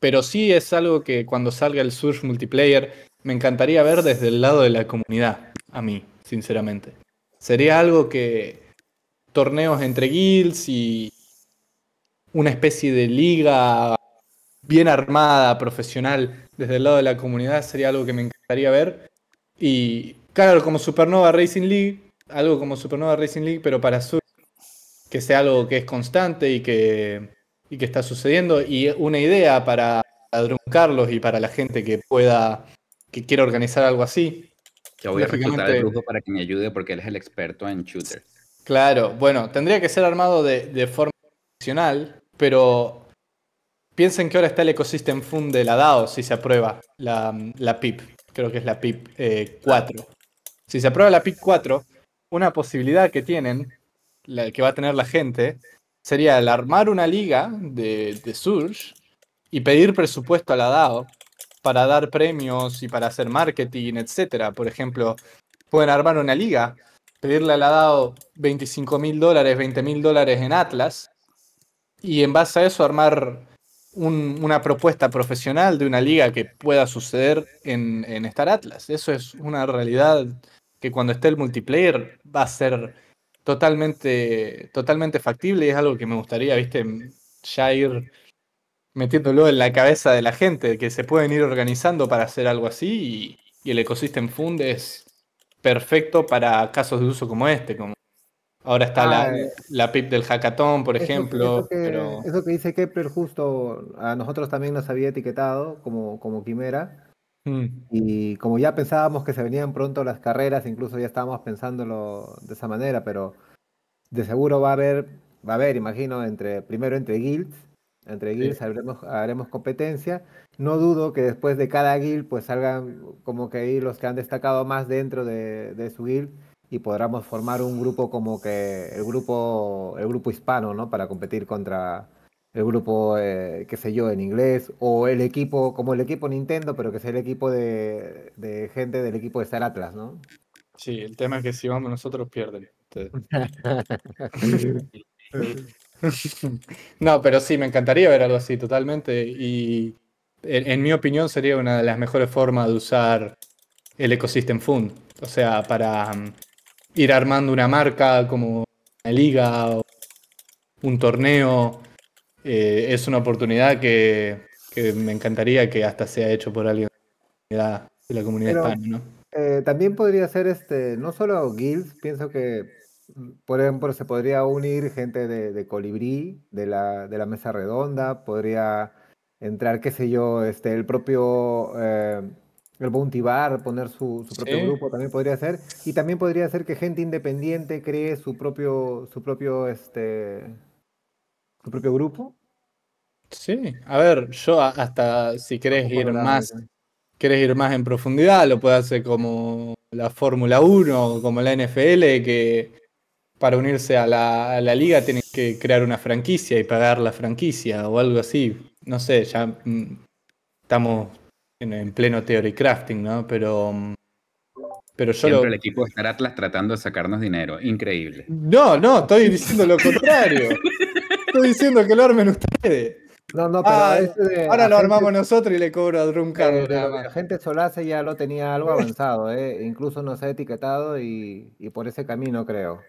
pero sí es algo que cuando salga el Surge multiplayer me encantaría ver desde el lado de la comunidad, a mí sinceramente. Sería algo que torneos entre guilds y una especie de liga bien armada, profesional, desde el lado de la comunidad, sería algo que me encantaría ver. Y claro, como Supernova Racing League, algo como Supernova Racing League, pero para Sur, que sea algo que es constante y que, que está sucediendo, y una idea para Drum Carlos y para la gente que pueda, que quiera organizar algo así. Yo voy a reclutar el para que me ayude porque él es el experto en shooters. Claro, bueno, tendría que ser armado de, forma profesional, pero piensen que ahora está el ecosistema fund de la DAO si se aprueba la, PIP, creo que es la PIP 4. Eh, si se aprueba la PIP 4, una posibilidad que tienen, la que va a tener la gente, sería el armar una liga de, de Surge y pedir presupuesto a la DAO para dar premios y para hacer marketing, etcétera. Por ejemplo, pueden armar una liga, pedirle al dado 25 mil dólares, 20 mil dólares en Atlas y en base a eso armar una propuesta profesional de una liga que pueda suceder en, en Star Atlas. Eso es una realidad que cuando esté el multiplayer va a ser totalmente, totalmente factible y es algo que me gustaría, viste, ya ir metiéndolo en la cabeza de la gente, que se pueden ir organizando para hacer algo así y, el ecosistema Fund es perfecto para casos de uso como este. Como ahora está la, ah, eh. la, PIP del hackathon, por ejemplo. Eso que, pero... eso que dice Kepler justo a nosotros también nos había etiquetado como, como quimera. Mm. Y como ya pensábamos que se venían pronto las carreras, incluso ya estábamos pensándolo de esa manera, pero de seguro va a haber, va a haber, imagino, entre primero entre guilds entre guilds haremos, competencia. No dudo que después de cada guild pues salgan como que ahí los que han destacado más dentro de, su guild y podamos formar un grupo como que el grupo, el grupo hispano, ¿no? Para competir contra el grupo, eh, qué sé yo, en inglés, o el equipo, como el equipo Nintendo, pero que sea el equipo de, gente del equipo de Star Atlas, ¿no? Sí, el tema es que si vamos nosotros pierden. no, pero sí, me encantaría ver algo así totalmente. Y en, mi opinión sería una de las mejores formas de usar el Ecosystem Fund. O sea, para mm, ir armando una marca como una liga o un torneo. Eh, es una oportunidad que, me encantaría que hasta sea hecho por alguien de la, comunidad eh, también podría ser este, no solo guilds, pienso que por ejemplo, se podría unir gente de, Colibrí, de la, Mesa Redonda, podría entrar, qué sé yo, este, el propio eh, el Bounty poner su, propio grupo también podría ser. Y también podría ser que gente independiente cree su propio, su propio, este, su propio grupo. Sí, a ver, yo hasta si querés ir más, ir más en profundidad, lo puede hacer como la Fórmula 1 o como la NFL, que para unirse a la, liga tienen que crear una franquicia y pagar la franquicia o algo así. No sé, ya mm, estamos en, pleno theory crafting, ¿no? Pero, mm, pero yo Siempre el equipo de Star Atlas tratando de sacarnos dinero. Increíble. No, no, estoy diciendo lo contrario. estoy diciendo que lo armen ustedes. No, no, pero ah, ahora lo armamos nosotros y le cobro a Drunkard. La gente Solace ya lo tenía algo avanzado, eh. incluso nos ha etiquetado y por ese camino creo.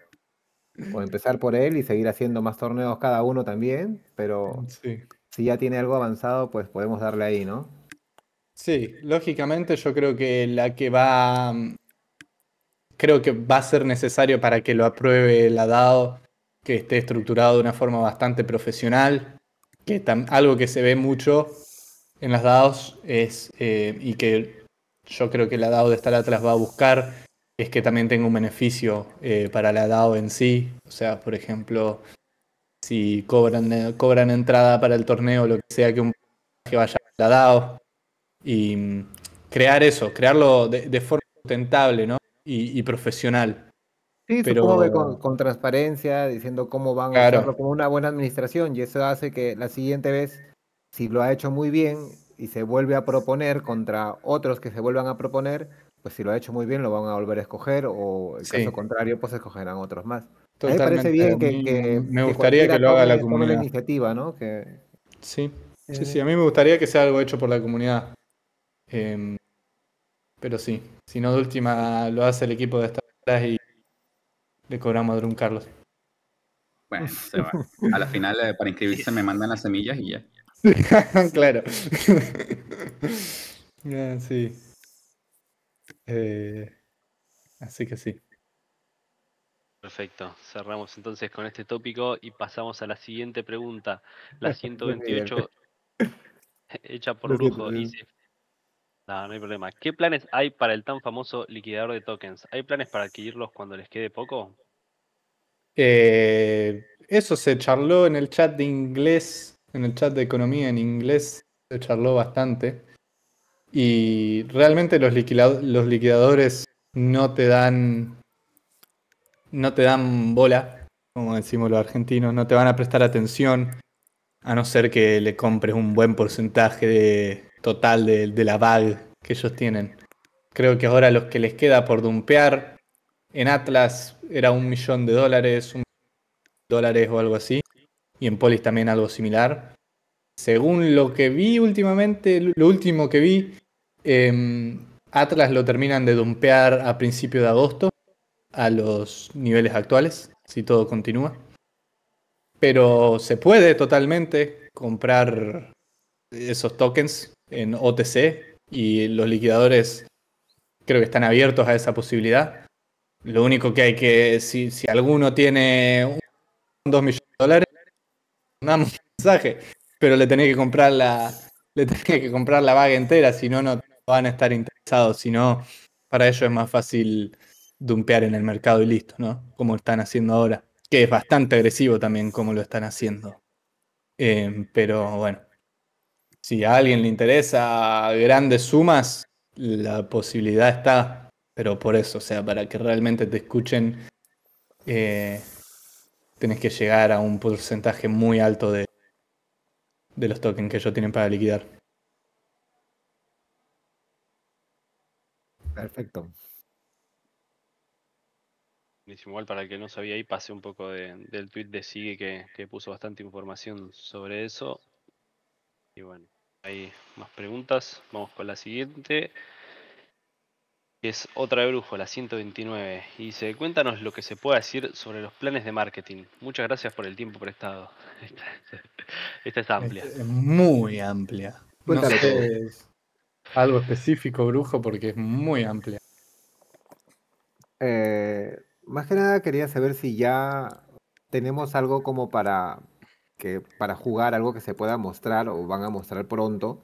O empezar por él y seguir haciendo más torneos cada uno también, pero mm, si ya tiene algo avanzado, pues podemos darle ahí, ¿no? Sí, lógicamente yo creo que la que va. Creo que va a ser necesario para que lo apruebe la DAO, que esté estructurado de una forma bastante profesional, que algo que se ve mucho en las DAOs es, eh, y que yo creo que la DAO de estar atrás va a buscar, es que también tenga un beneficio eh, para la DAO en sí. O sea, por ejemplo, si cobran, eh, cobran entrada para el torneo, lo que sea que un que vaya a la DAO. Y mm, crear eso, crearlo de, forma sustentable ¿no? y, profesional. Sí, Pero... supongo con, transparencia, diciendo cómo van a hacerlo con una buena administración, y eso hace que la siguiente vez, si lo ha hecho muy bien y se vuelve a proponer contra otros que se vuelvan a proponer, pues si lo ha hecho muy bien lo van a volver a escoger o en caso contrario pues escogerán otros más. me parece bien que, me gustaría que, lo haga la comunidad. Sí. Sí, eh, sí, a mí me gustaría que sea algo hecho por la comunidad. Em, pero sí, si no de última lo hace el equipo de estas y le cobramos a Drum Carlos. Bueno, a la final eh, para inscribirse me mandan las semillas y ya. claro. sí. Eh, así que sí. Perfecto, cerramos entonces con este tópico y pasamos a la siguiente pregunta, la 128 hecha por Brujo. no, hay problema. ¿Qué planes hay para el tan famoso liquidador de tokens? ¿Hay planes para adquirirlos cuando les quede poco? Eh, eso se charló en el chat de inglés, en el chat de economía en inglés, se charló bastante. Y realmente los, liquidadores no te dan. no te dan bola, como decimos los argentinos, no te van a prestar atención. A no ser que le compres un buen porcentaje de, total de, la bag que ellos tienen. Creo que ahora los que les queda por dumpear en Atlas era un millón de dólares, un millón de dólares o algo así. Y en Polis también algo similar. Según lo que vi últimamente, lo último que vi Em, Atlas lo terminan de dumpear a principio de agosto a los niveles actuales, si todo continúa. Pero se puede totalmente comprar esos tokens en OTC y los liquidadores creo que están abiertos a esa posibilidad. Lo único que hay que, si, alguno tiene 2 millones de dólares, mandamos un mensaje, pero le tenés que comprar la, le tenés que comprar la vaga entera, si no, no van a estar interesados, sino para ellos es más fácil dumpear en el mercado y listo, ¿no? Como están haciendo ahora, que es bastante agresivo también como lo están haciendo. Em, pero bueno, si a alguien le interesa grandes sumas, la posibilidad está, pero por eso, o sea, para que realmente te escuchen, tienes eh, tenés que llegar a un porcentaje muy alto de, de los tokens que ellos tienen para liquidar. Perfecto. Buenísimo, igual para el que no sabía ahí pasé un poco del tweet de Sigue que, puso bastante información sobre eso. Y bueno, hay más preguntas. Vamos con la siguiente es otra de brujo, la 129. Y dice, cuéntanos lo que se puede decir sobre los planes de marketing. Muchas gracias por el tiempo prestado. Esta, es amplia. Es muy amplia. No algo específico, brujo, porque es muy amplia. Eh, más que nada quería saber si ya tenemos algo como para que para jugar, algo que se pueda mostrar o van a mostrar pronto,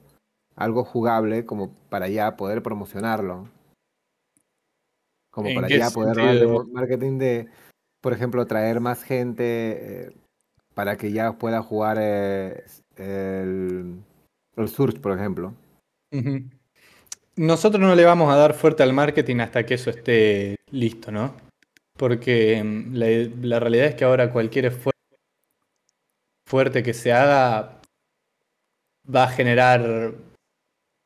algo jugable como para ya poder promocionarlo. Como para ya poder marketing de, por ejemplo, traer más gente eh, para que ya pueda jugar eh, el, el Surge, por ejemplo. Nosotros no le vamos a dar fuerte al marketing hasta que eso esté listo, ¿no? Porque mm, la, realidad es que ahora cualquier esfuerzo fuerte que se haga va a generar...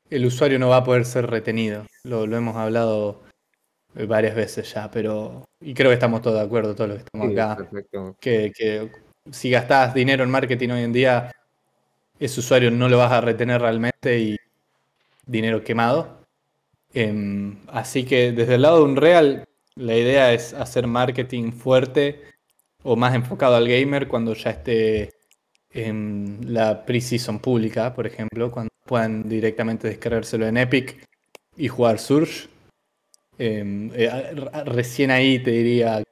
El usuario no va a poder ser retenido. Lo, hemos hablado eh, varias veces ya, pero... Y creo que estamos todos de acuerdo, todos los que estamos acá. Que, que si gastás dinero en marketing hoy en día, ese usuario no lo vas a retener realmente y dinero quemado. Em, así que desde el lado de Unreal, la idea es hacer marketing fuerte o más enfocado al gamer cuando ya esté en em, la pre-season pública, por ejemplo, cuando puedan directamente descargárselo en Epic y jugar Surge. Em, eh, recién ahí te diría.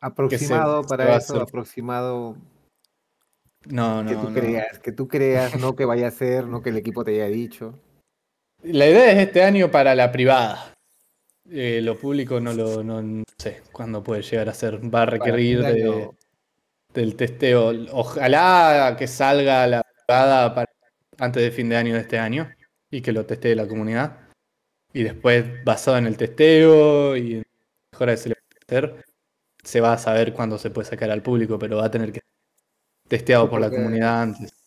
Aproximado para eso, aproximado. No, no. Que tú creas, que tú creas, no que vaya a ser, no que el equipo te haya dicho. La idea es este año para la privada. Eh, lo público no lo no, sé cuándo puede llegar a ser. Va a requerir del testeo. Ojalá que salga la privada antes de fin de año de este año y que lo testee la comunidad. Y después, basado en el testeo y en mejora de selección, se va a saber cuándo se puede sacar al público, pero va a tener que ser testeado por la comunidad antes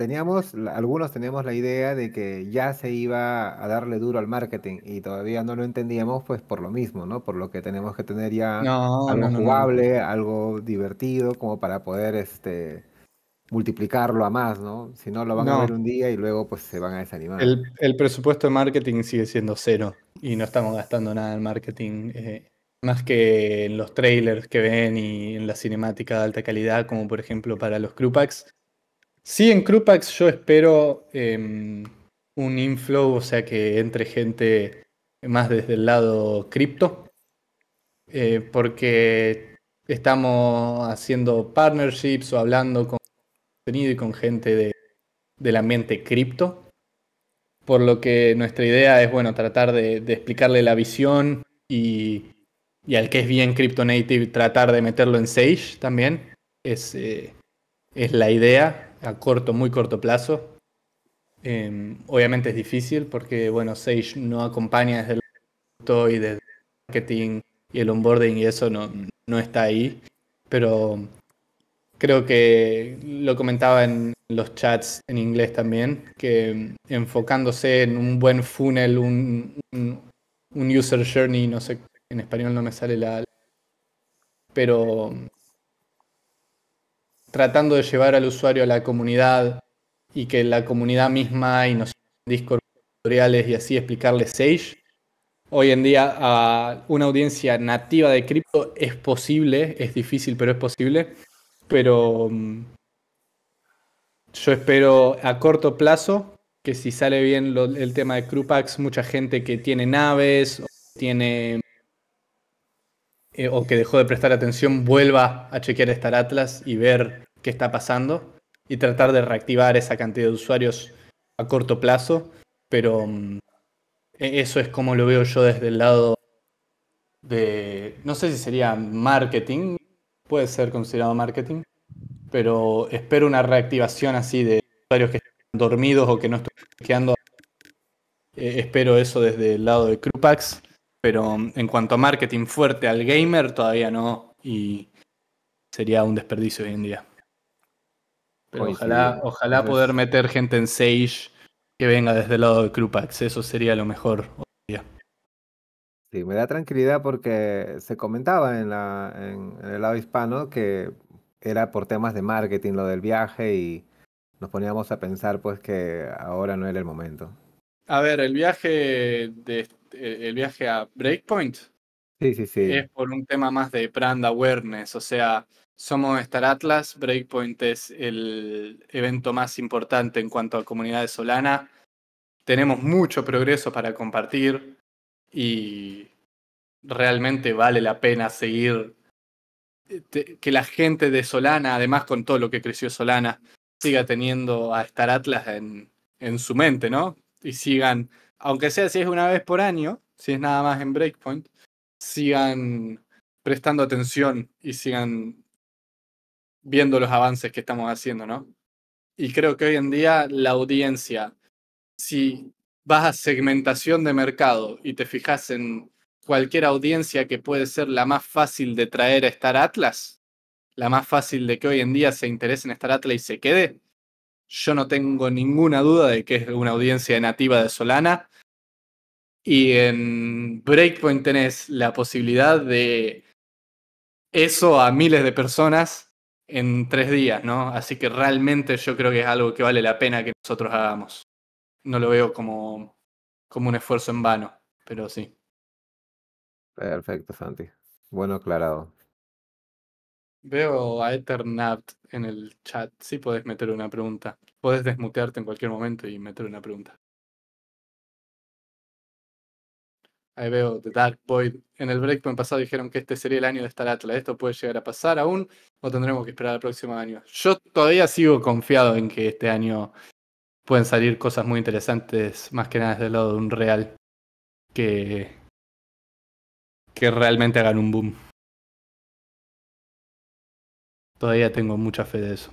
teníamos, algunos teníamos la idea de que ya se iba a darle duro al marketing y todavía no lo entendíamos, pues por lo mismo, ¿no? Por lo que tenemos que tener ya algo jugable, algo divertido, como para poder este multiplicarlo a más, ¿no? Si no, lo van a ver un día y luego pues se van a desanimar. El, presupuesto de marketing sigue siendo cero y no estamos gastando nada en marketing. Eh, más que en los trailers que ven y en la cinemática de alta calidad, como por ejemplo para los crew Sí, en Crupax yo espero em, un inflow, o sea que entre gente más desde el lado cripto, eh, porque estamos haciendo partnerships o hablando con contenido y con gente de, del ambiente cripto, por lo que nuestra idea es bueno tratar de, explicarle la visión y, al que es bien crypto native tratar de meterlo en Sage también es, eh, es la idea a corto, muy corto plazo. Em, obviamente es difícil porque, bueno, Sage no acompaña desde el producto y desde el marketing y el onboarding y eso no, está ahí. Pero creo que lo comentaba en los chats en inglés también, que enfocándose en un buen funnel, un, un user journey, no sé, en español no me sale la... Pero tratando de llevar al usuario a la comunidad y que la comunidad misma y nos Discord tutoriales y así explicarles Sage. Hoy en día a una audiencia nativa de cripto es posible, es difícil, pero es posible. Pero mm, yo espero a corto plazo que si sale bien el tema de Crupax, mucha gente que tiene naves, tiene eh, o que dejó de prestar atención vuelva a chequear Star Atlas y ver qué está pasando y tratar de reactivar esa cantidad de usuarios a corto plazo, pero mm, e-, eso es como lo veo yo desde el lado de, no sé si sería marketing, puede ser considerado marketing, pero espero una reactivación así de usuarios que están dormidos o que no están chequeando. Eh, espero eso desde el lado de Crupax pero mm, en cuanto a marketing fuerte al gamer, todavía no. Y sería un desperdicio hoy en día. Pero ojalá, poder meter gente en Sage que venga desde el lado de Krupax. Eso sería lo mejor hoy día. Sí, me da tranquilidad porque se comentaba en, en, el lado hispano que era por temas de marketing lo del viaje y nos poníamos a pensar pues que ahora no era el momento. A ver, el viaje de el viaje a Breakpoint sí, sí, sí. es por un tema más de brand awareness, o sea, somos Star Atlas, Breakpoint es el evento más importante en cuanto a comunidad de Solana, tenemos mucho progreso para compartir y realmente vale la pena seguir que la gente de Solana, además con todo lo que creció Solana, siga teniendo a Star Atlas en, en su mente, ¿no? Y sigan aunque sea si es una vez por año, si es nada más en Breakpoint, sigan prestando atención y sigan viendo los avances que estamos haciendo, ¿no? Y creo que hoy en día la audiencia, si vas a segmentación de mercado y te fijas en cualquier audiencia que puede ser la más fácil de traer a Star Atlas, la más fácil de que hoy en día se interese en Star Atlas y se quede, yo no tengo ninguna duda de que es una audiencia nativa de Solana y en Breakpoint tenés la posibilidad de eso a miles de personas en tres días, ¿no? Así que realmente yo creo que es algo que vale la pena que nosotros hagamos. No lo veo como, como un esfuerzo en vano, pero sí. Perfecto, Santi. Bueno aclarado. Veo a Ethernapt en el chat. Sí podés meter una pregunta. Podés desmutearte en cualquier momento y meter una pregunta. Ahí veo The Dark Boy En el breakpoint pasado dijeron que este sería el año de Star Atlas. ¿Esto puede llegar a pasar aún o tendremos que esperar al próximo año? Yo todavía sigo confiado en que este año pueden salir cosas muy interesantes, más que nada desde el lado de un real que, que realmente hagan un boom. Todavía tengo mucha fe de eso.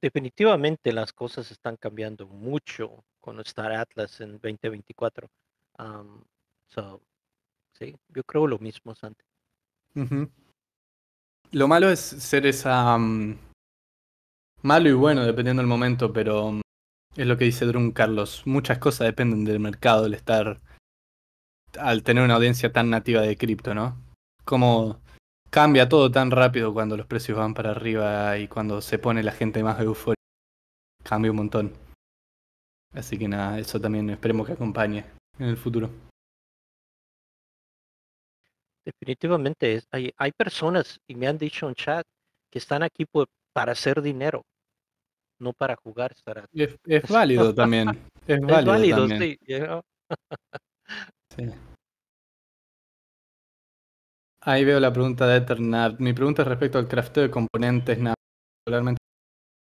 Definitivamente las cosas están cambiando mucho con Star Atlas en 2024 sí, yo creo lo mismo, Santi. Lo malo es ser esa. Mm, malo y bueno, dependiendo del momento, pero mm, es lo que dice Drun Carlos. Muchas cosas dependen del mercado, el estar. al tener una audiencia tan nativa de cripto, ¿no? Como cambia todo tan rápido cuando los precios van para arriba y cuando se pone la gente más de euforia Cambia un montón. Así que nada, eso también esperemos que acompañe en el futuro. Definitivamente, hay, hay, personas, y me han dicho en chat, que están aquí para hacer dinero, no para jugar. Es, válido también. Es válido, sí. Ahí veo la pregunta de Eternat. Mi pregunta es respecto al crafteo de componentes Particularmente,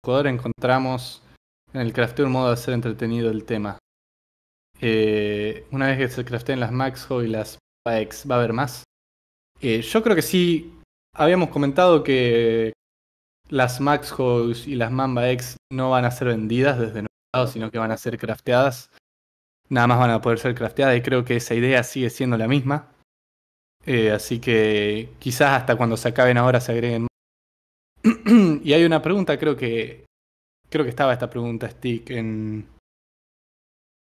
jugador encontramos en el crafteo un modo de hacer entretenido el tema. Eh, una vez que se crafteen las Maxho y las Pax ¿va a haber más? Eh, yo creo que sí. Habíamos comentado que las Max y las Mamba X no van a ser vendidas desde nuestro lado, sino que van a ser crafteadas. Nada más van a poder ser crafteadas y creo que esa idea sigue siendo la misma. Eh, así que quizás hasta cuando se acaben ahora se agreguen más. y hay una pregunta, creo que. Creo que estaba esta pregunta, Stick, en,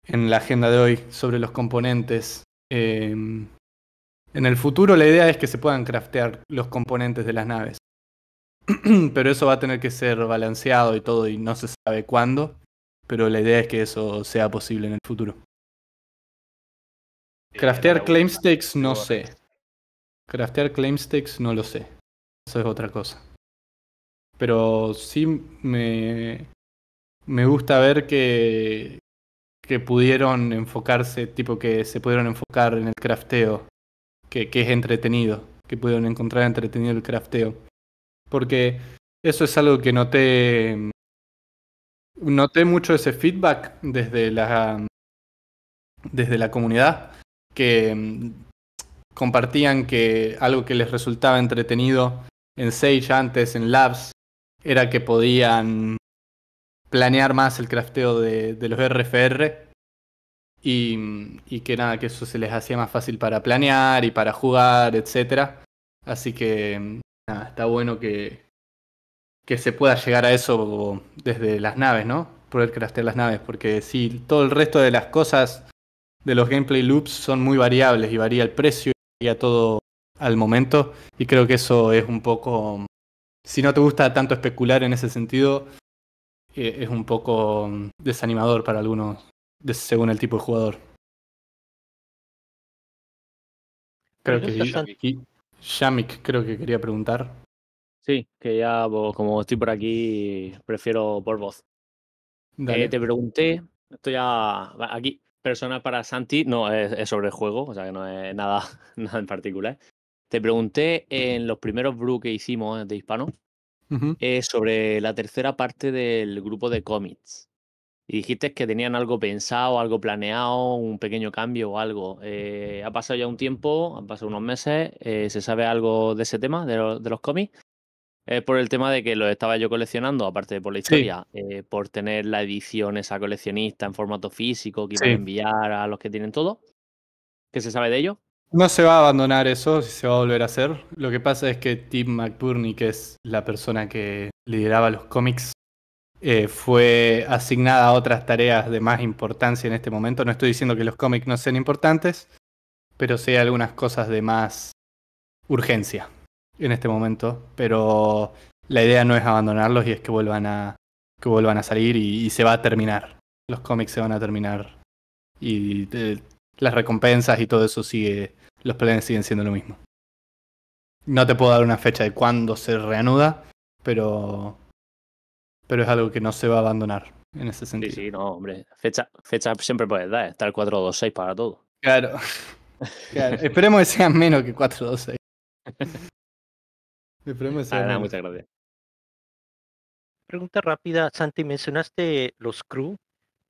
en la agenda de hoy sobre los componentes. Eh, en el futuro la idea es que se puedan craftear los componentes de las naves. pero eso va a tener que ser balanceado y todo y no se sabe cuándo. Pero la idea es que eso sea posible en el futuro. Craftear claimstakes no sé. Craftear claimstakes no lo sé. Eso es otra cosa. Pero sí me, me gusta ver que, que pudieron enfocarse, tipo que se pudieron enfocar en el crafteo que, es entretenido, que pudieron encontrar entretenido el crafteo. Porque eso es algo que noté. Mm, noté mucho ese feedback desde la. desde la comunidad. Que mm, compartían que algo que les resultaba entretenido en Sage antes, en Labs, era que podían planear más el crafteo de, de los RFR y, que nada, que eso se les hacía más fácil para planear y para jugar, etc. Así que nada, está bueno que, se pueda llegar a eso desde las naves, ¿no? Poder craftear las naves, porque si todo el resto de las cosas de los gameplay loops son muy variables y varía el precio y a todo al momento. Y creo que eso es un poco. Si no te gusta tanto especular en ese sentido, eh, es un poco mm, desanimador para algunos según el tipo de jugador. Creo que Shamik creo que quería preguntar. Sí, que ya como estoy por aquí, prefiero por voz. Eh, te pregunté, estoy ya aquí, personal para Santi, no, es, sobre el juego, o sea que no es nada, nada en particular. Te pregunté en los primeros brew que hicimos de Hispano eh, sobre la tercera parte del grupo de cómics y dijiste que tenían algo pensado, algo planeado, un pequeño cambio o algo. Eh, ha pasado ya un tiempo, han pasado unos meses, eh, ¿se sabe algo de ese tema, de, los cómics? por el tema de que los estaba yo coleccionando, aparte de por la historia, eh, por tener la edición esa coleccionista en formato físico que iba a enviar a los que tienen todo. ¿Qué se sabe de ello? No se va a abandonar eso, si se va a volver a hacer. Lo que pasa es que Tim McBurney, que es la persona que lideraba los cómics eh, fue asignada a otras tareas de más importancia en este momento. No estoy diciendo que los cómics no sean importantes, pero sí algunas cosas de más urgencia en este momento. Pero la idea no es abandonarlos y es que vuelvan a, que vuelvan a salir y, se va a terminar. Los cómics se van a terminar y eh, las recompensas y todo eso sigue, los planes siguen siendo lo mismo. No te puedo dar una fecha de cuándo se reanuda, pero pero es algo que no se va a abandonar en ese sentido. Sí, sí, no, hombre. Fecha, fecha siempre puede dar, está el 426 para todo. Claro. Esperemos que sean menos que 426. Esperemos que sean ah, muchas gracias. Pregunta rápida, Santi, mencionaste los crew.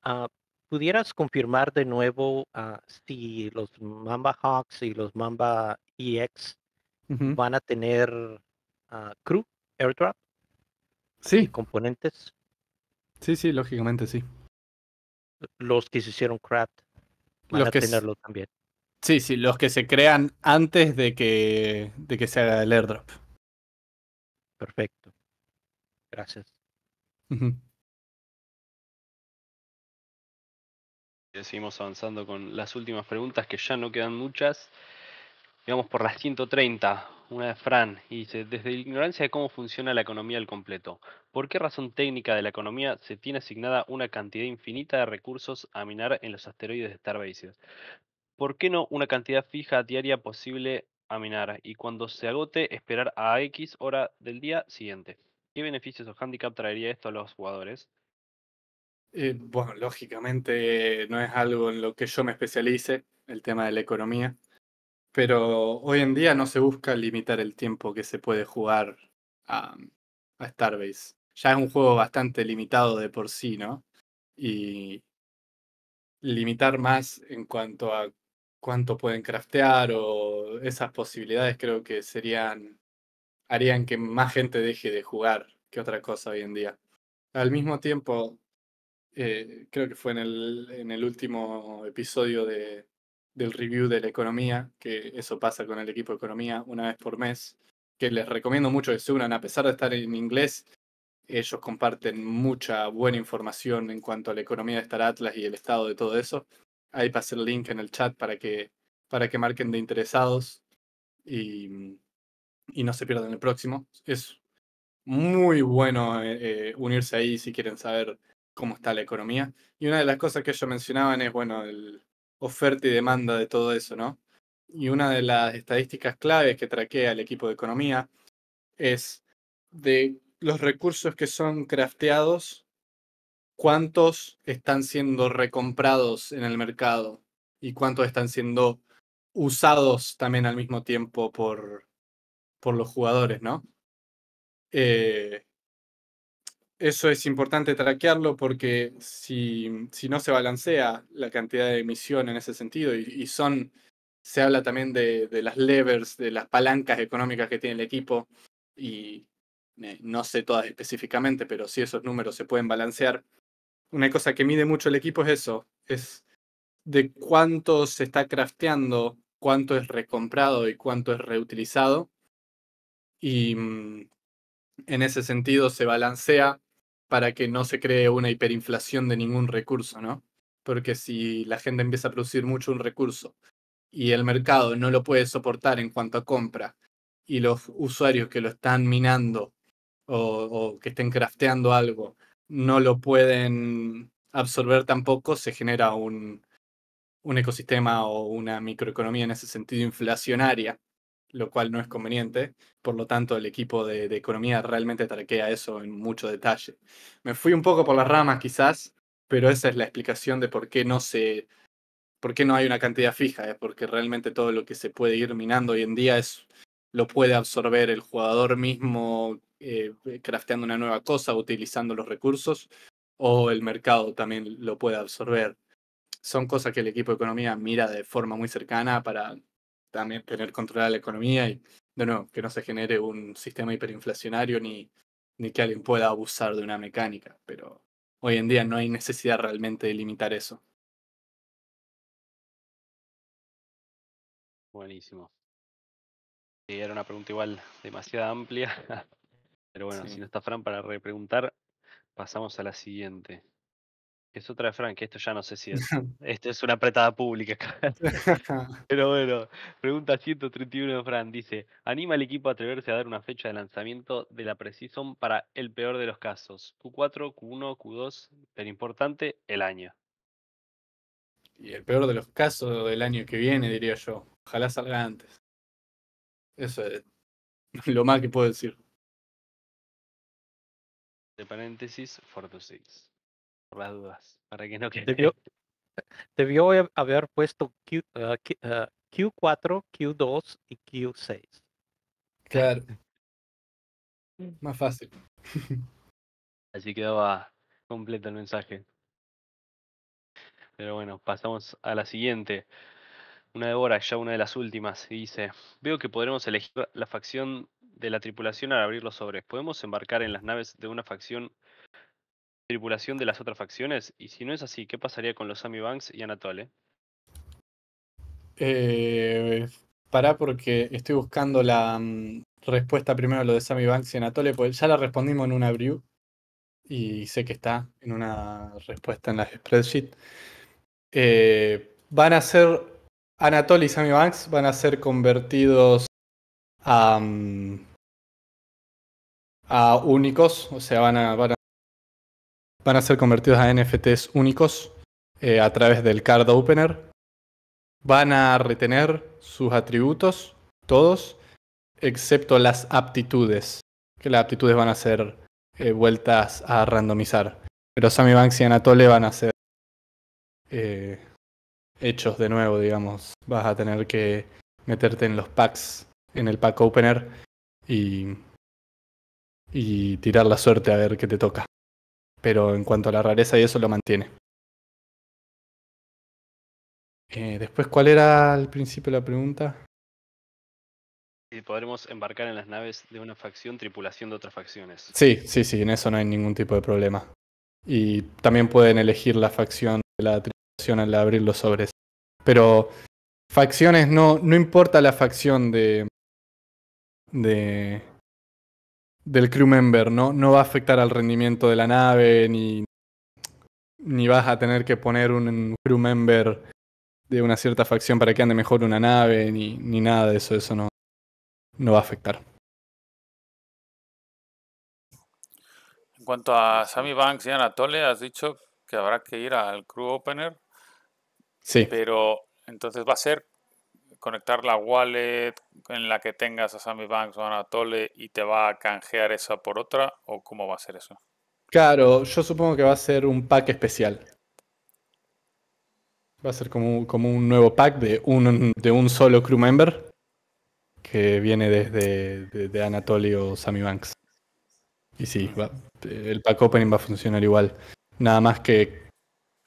Ah, ¿Pudieras confirmar de nuevo ah, si los Mamba Hawks y los Mamba EX van a tener ah, crew, airdrop? Sí. componentes. Sí, sí, lógicamente sí. Los que se hicieron craft van los tenerlo también. Sí, sí, los que se crean antes de que, de que se haga el airdrop. Perfecto. Gracias. Seguimos avanzando con las últimas preguntas que ya no quedan muchas digamos, por las 130, una de Fran, y dice, desde la ignorancia de cómo funciona la economía al completo, ¿por qué razón técnica de la economía se tiene asignada una cantidad infinita de recursos a minar en los asteroides de Starbase? ¿Por qué no una cantidad fija diaria posible a minar y cuando se agote esperar a X hora del día siguiente? ¿Qué beneficios o handicap traería esto a los jugadores? Eh, bueno, lógicamente eh, no es algo en lo que yo me especialice, el tema de la economía. Pero hoy en día no se busca limitar el tiempo que se puede jugar a, a Starbase. Ya es un juego bastante limitado de por sí, ¿no? Y limitar más en cuanto a cuánto pueden craftear o esas posibilidades creo que serían harían que más gente deje de jugar que otra cosa hoy en día. Al mismo tiempo, eh, creo que fue en el último episodio de, del review de la economía, que eso pasa con el equipo de economía una vez por mes, que les recomiendo mucho que se unan, a pesar de estar en inglés, ellos comparten mucha buena información en cuanto a la economía de Star Atlas y el estado de todo eso. Ahí pasé el link en el chat para que, para que marquen de interesados y, no se pierdan el próximo. Es muy bueno eh, eh, unirse ahí si quieren saber cómo está la economía. Y una de las cosas que ellos mencionaban es, bueno, el, oferta y demanda de todo eso, ¿no? Y una de las estadísticas claves que traquea el equipo de economía es de los recursos que son crafteados, cuántos están siendo recomprados en el mercado y cuántos están siendo usados también al mismo tiempo por, por los jugadores, ¿no? Eh, eso es importante traquearlo porque si, si, no se balancea la cantidad de emisión en ese sentido, y, son, se habla también de, de, las levers, de las palancas económicas que tiene el equipo, y eh, no sé todas específicamente, pero si esos números se pueden balancear. Una cosa que mide mucho el equipo es eso, es de cuánto se está crafteando, cuánto es recomprado y cuánto es reutilizado. Y mm, en ese sentido se balancea para que no se cree una hiperinflación de ningún recurso, ¿no? Porque si la gente empieza a producir mucho un recurso y el mercado no lo puede soportar en cuanto a compra y los usuarios que lo están minando o, que estén crafteando algo no lo pueden absorber tampoco, se genera un ecosistema o una microeconomía en ese sentido inflacionaria lo cual no es conveniente. Por lo tanto, el equipo de, economía realmente traquea eso en mucho detalle. Me fui un poco por las ramas quizás, pero esa es la explicación de por qué no se... ¿Por qué no hay una cantidad fija? Es ¿eh? porque realmente todo lo que se puede ir minando hoy en día es, lo puede absorber el jugador mismo eh, crafteando una nueva cosa, utilizando los recursos, o el mercado también lo puede absorber. Son cosas que el equipo de economía mira de forma muy cercana para también tener controlada la economía y no no que no se genere un sistema hiperinflacionario ni, ni que alguien pueda abusar de una mecánica, pero hoy en día no hay necesidad realmente de limitar eso. Buenísimo. Sí, era una pregunta igual demasiado amplia, pero bueno, si no está Fran para repreguntar, pasamos a la siguiente que es otra de Frank, esto ya no sé si es. es una apretada pública Pero bueno, pregunta 131 de Frank dice: ¿Anima al equipo a atreverse a dar una fecha de lanzamiento de la Precision para el peor de los casos? Q4, Q1, Q2, pero importante, el año. Y el peor de los casos del año que viene, diría yo. Ojalá salga antes. Eso es lo más que puedo decir. De paréntesis, 426 las dudas, para que no quede. Debió, haber puesto Q, 4 ah, Q2 ah, y Q6. Claro. Mm. Más fácil. Así quedaba completo el mensaje. Pero bueno, pasamos a la siguiente. Una de Bora, ya una de las últimas, dice: Veo que podremos elegir la facción de la tripulación al abrir los sobres. ¿Podemos embarcar en las naves de una facción tripulación de las otras facciones? Y si no es así, ¿qué pasaría con los Sammy Banks y Anatole? Eh, pará porque estoy buscando la mm, respuesta primero a lo de Sammy Banks y Anatole, pues ya la respondimos en una brew y sé que está en una respuesta en la spreadsheet. Eh, van a ser, Anatole y Sammy Banks van a ser convertidos a, únicos, mm, o sea, van a, van a van a ser convertidos a NFTs únicos eh, a través del Card Opener. Van a retener sus atributos, todos, excepto las aptitudes, que las aptitudes van a ser eh, vueltas a randomizar. Pero Sammy Banks y Anatole van a ser eh, hechos de nuevo, digamos. Vas a tener que meterte en los packs, en el pack opener y, y tirar la suerte a ver qué te toca. Pero en cuanto a la rareza y eso lo mantiene. Eh, después, ¿cuál era al principio la pregunta? Si podremos embarcar en las naves de una facción tripulación de otras facciones. Sí, sí, sí, en eso no hay ningún tipo de problema. Y también pueden elegir la facción de la tripulación al abrir los sobres. Pero facciones no, no importa la facción de, de, del crew member, ¿no? No va a afectar al rendimiento de la nave, ni, vas a tener que poner un crew member de una cierta facción para que ande mejor una nave, ni, ni nada de eso, eso no, no va a afectar. En cuanto a Sammy Banks y Anatole, has dicho que habrá que ir al crew opener. Sí. Pero entonces va a ser conectar la wallet en la que tengas a Sammy Banks o Anatole y te va a canjear esa por otra? ¿O cómo va a ser eso? Claro, yo supongo que va a ser un pack especial. Va a ser como, un nuevo pack de un, de un solo crew member que viene desde de, o o Sammy Banks. Y sí, el pack opening va a funcionar igual. Nada más que,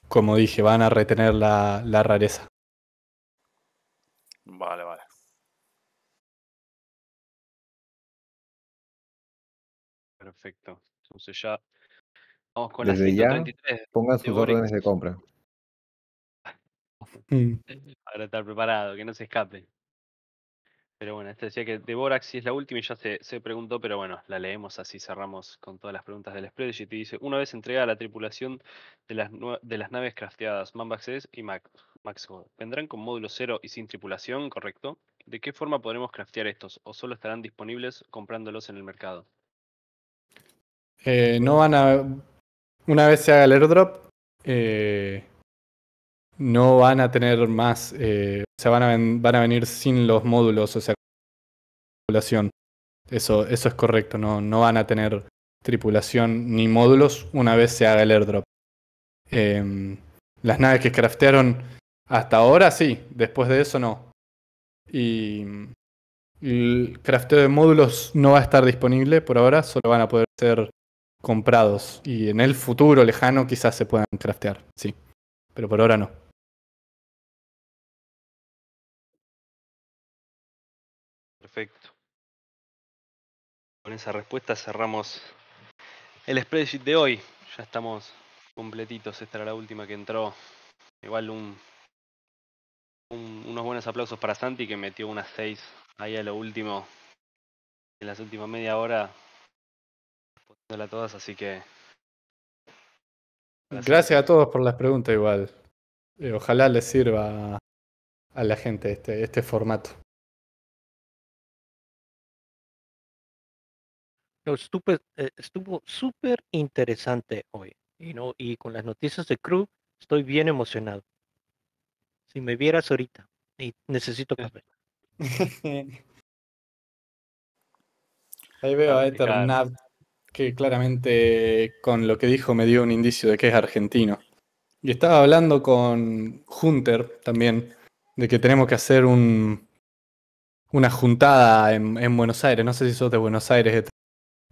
como dije, van a retener la rareza. Vale, vale. Perfecto. Entonces ya vamos con Desde 23, ya pongan sus órdenes de compra. Ahora estar preparado, que no se escape. Pero bueno, este decía que de Borax es la última y ya se, se, preguntó, pero bueno, la leemos así, cerramos con todas las preguntas del spreadsheet. Y dice, una vez entregada la tripulación de las, de las naves crafteadas Mambax y Max, Max ¿vendrán con módulo cero y sin tripulación, correcto? ¿De qué forma podremos craftear estos o solo estarán disponibles comprándolos en el mercado? Eh, no van a... Una vez se haga el airdrop, eh, no van a tener más, eh, o sea, van a, van a venir sin los módulos, o sea, tripulación. Eso, eso es correcto, no, no van a tener tripulación ni módulos una vez se haga el airdrop. Em, las naves que craftearon hasta ahora sí, después de eso no. y el crafteo de módulos no va a estar disponible por ahora, solo van a poder ser comprados. Y en el futuro lejano quizás se puedan craftear, sí. Pero por ahora no. con esa respuesta cerramos el spreadsheet de hoy. Ya estamos completitos. Esta era la última que entró. Igual un, unos buenos aplausos para Santi que metió unas seis ahí a lo último. En las últimas media hora. Respondiéndola todas, así que. Gracias. a todos por las preguntas igual. Eh, ojalá les sirva a la gente este, este formato. Eh, estuvo súper interesante hoy. Y, no, y con las noticias de Crew estoy bien emocionado. Si me vieras ahorita, y necesito café. Ahí veo a Ethan que claramente con lo que dijo me dio un indicio de que es argentino. Y estaba hablando con Hunter también, de que tenemos que hacer un, una juntada en, en Buenos Aires. No sé si sos de Buenos Aires,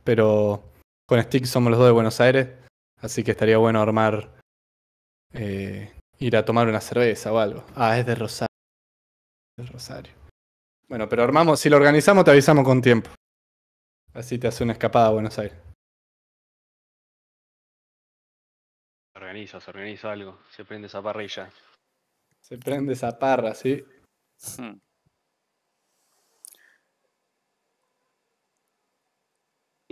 pero con Stick somos los dos de Buenos Aires, así que estaría bueno armar, eh, ir a tomar una cerveza o algo. Ah, es de Rosario. De Rosario. Bueno, pero armamos, si lo organizamos te avisamos con tiempo. Así te hace una escapada a Buenos Aires. Se organiza, se organiza algo, se prende esa parrilla. Se prende esa parra, sí. Hmm.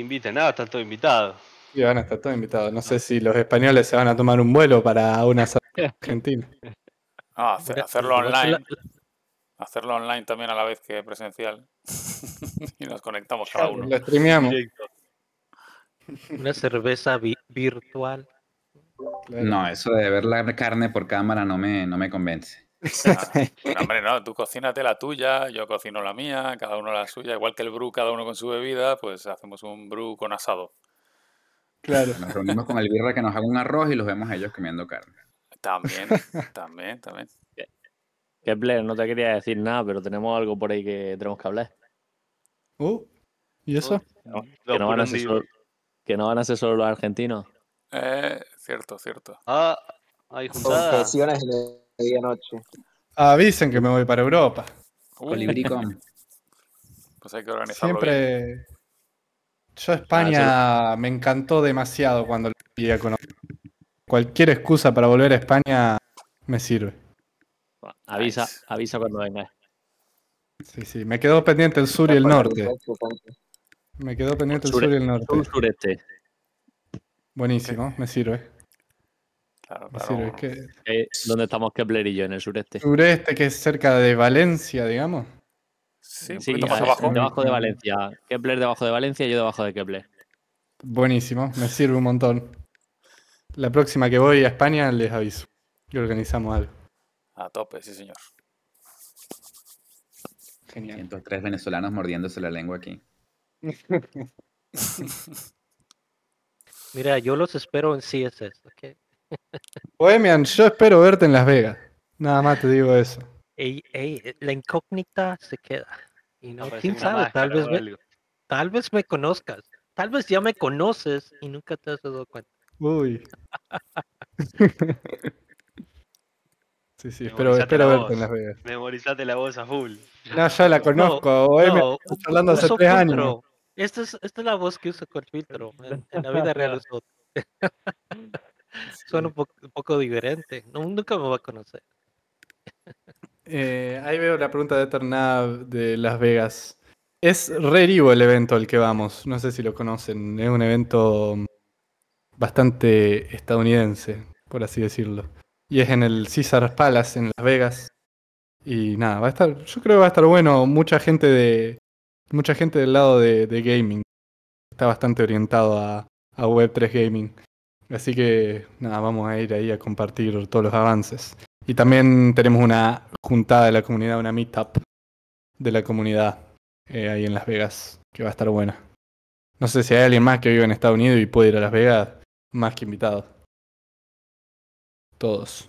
Inviten, nada, está todo invitado. Sí, van a estar todos invitados. No sé si los españoles se van a tomar un vuelo para una argentina. Ah, hacerlo online. Hacerlo online también a la vez que presencial. y nos conectamos cada uno. streameamos. Una cerveza virtual. No, eso de ver la carne por cámara no me, no me convence hombre, no, tú cocínate la tuya, yo cocino la mía, cada uno la suya, igual que el brew, cada uno con su bebida, pues hacemos un brew con asado. Claro. Nos reunimos con el birra que nos haga un arroz y los vemos ellos comiendo carne. También, también, también. Kepler, no te quería decir nada, pero tenemos algo por ahí que tenemos que hablar. Uh, ¿y eso? que, no van a ser solo, los argentinos. Eh, cierto, cierto. Ah, hay juntadas. Avisen que me voy para Europa. Pues Siempre. Yo España ah, me encantó demasiado cuando lo con Cualquier excusa para volver a España me sirve. avisa, avisa cuando venga Sí, sí. Me quedo pendiente el sur y el norte. Me quedo pendiente el sur y el norte. Buenísimo, me sirve. Claro, que... Eh, ¿Dónde estamos Kepler y yo? En el sureste. Sureste, que es cerca de Valencia, digamos. Sí, debajo de Valencia. Kepler debajo de Valencia, y yo debajo de Kepler. Buenísimo, me sirve un montón. La próxima que voy a España les aviso y organizamos algo. A tope, sí señor. Genial. 103 venezolanos mordiéndose la lengua aquí. Mira, yo los espero en CSS, ¿ok? Bohemian, yo espero verte en Las Vegas. Nada más te digo eso. Ey, la incógnita se queda. Y no, quién sabe, tal vez, me, tal vez me conozcas. Tal vez ya me conoces y nunca te has dado cuenta. Uy. sí, sí, espero, espero verte en Las Vegas. Memorizate la voz a full. No, ya la conozco. Bohemian, hablando hace tres años. Esta es, es la voz que usa con filtro. En, la vida real es otra son un, un, poco diferente. No, nunca me va a conocer. Eh, ahí veo la pregunta de Eternab de Las Vegas. Es re el evento al que vamos. No sé si lo conocen. Es un evento bastante estadounidense, por así decirlo. Y es en el Caesar Palace, en Las Vegas. Y nada, va a estar. Yo creo que va a estar bueno. Mucha gente de. Mucha gente del lado de, gaming. Está bastante orientado a Web3 Gaming. Así que nada, vamos a ir ahí a compartir todos los avances. Y también tenemos una juntada de la comunidad, una meetup de la comunidad eh, ahí en Las Vegas, que va a estar buena. No sé si hay alguien más que vive en Estados Unidos y puede ir a Las Vegas, más que invitado. Todos.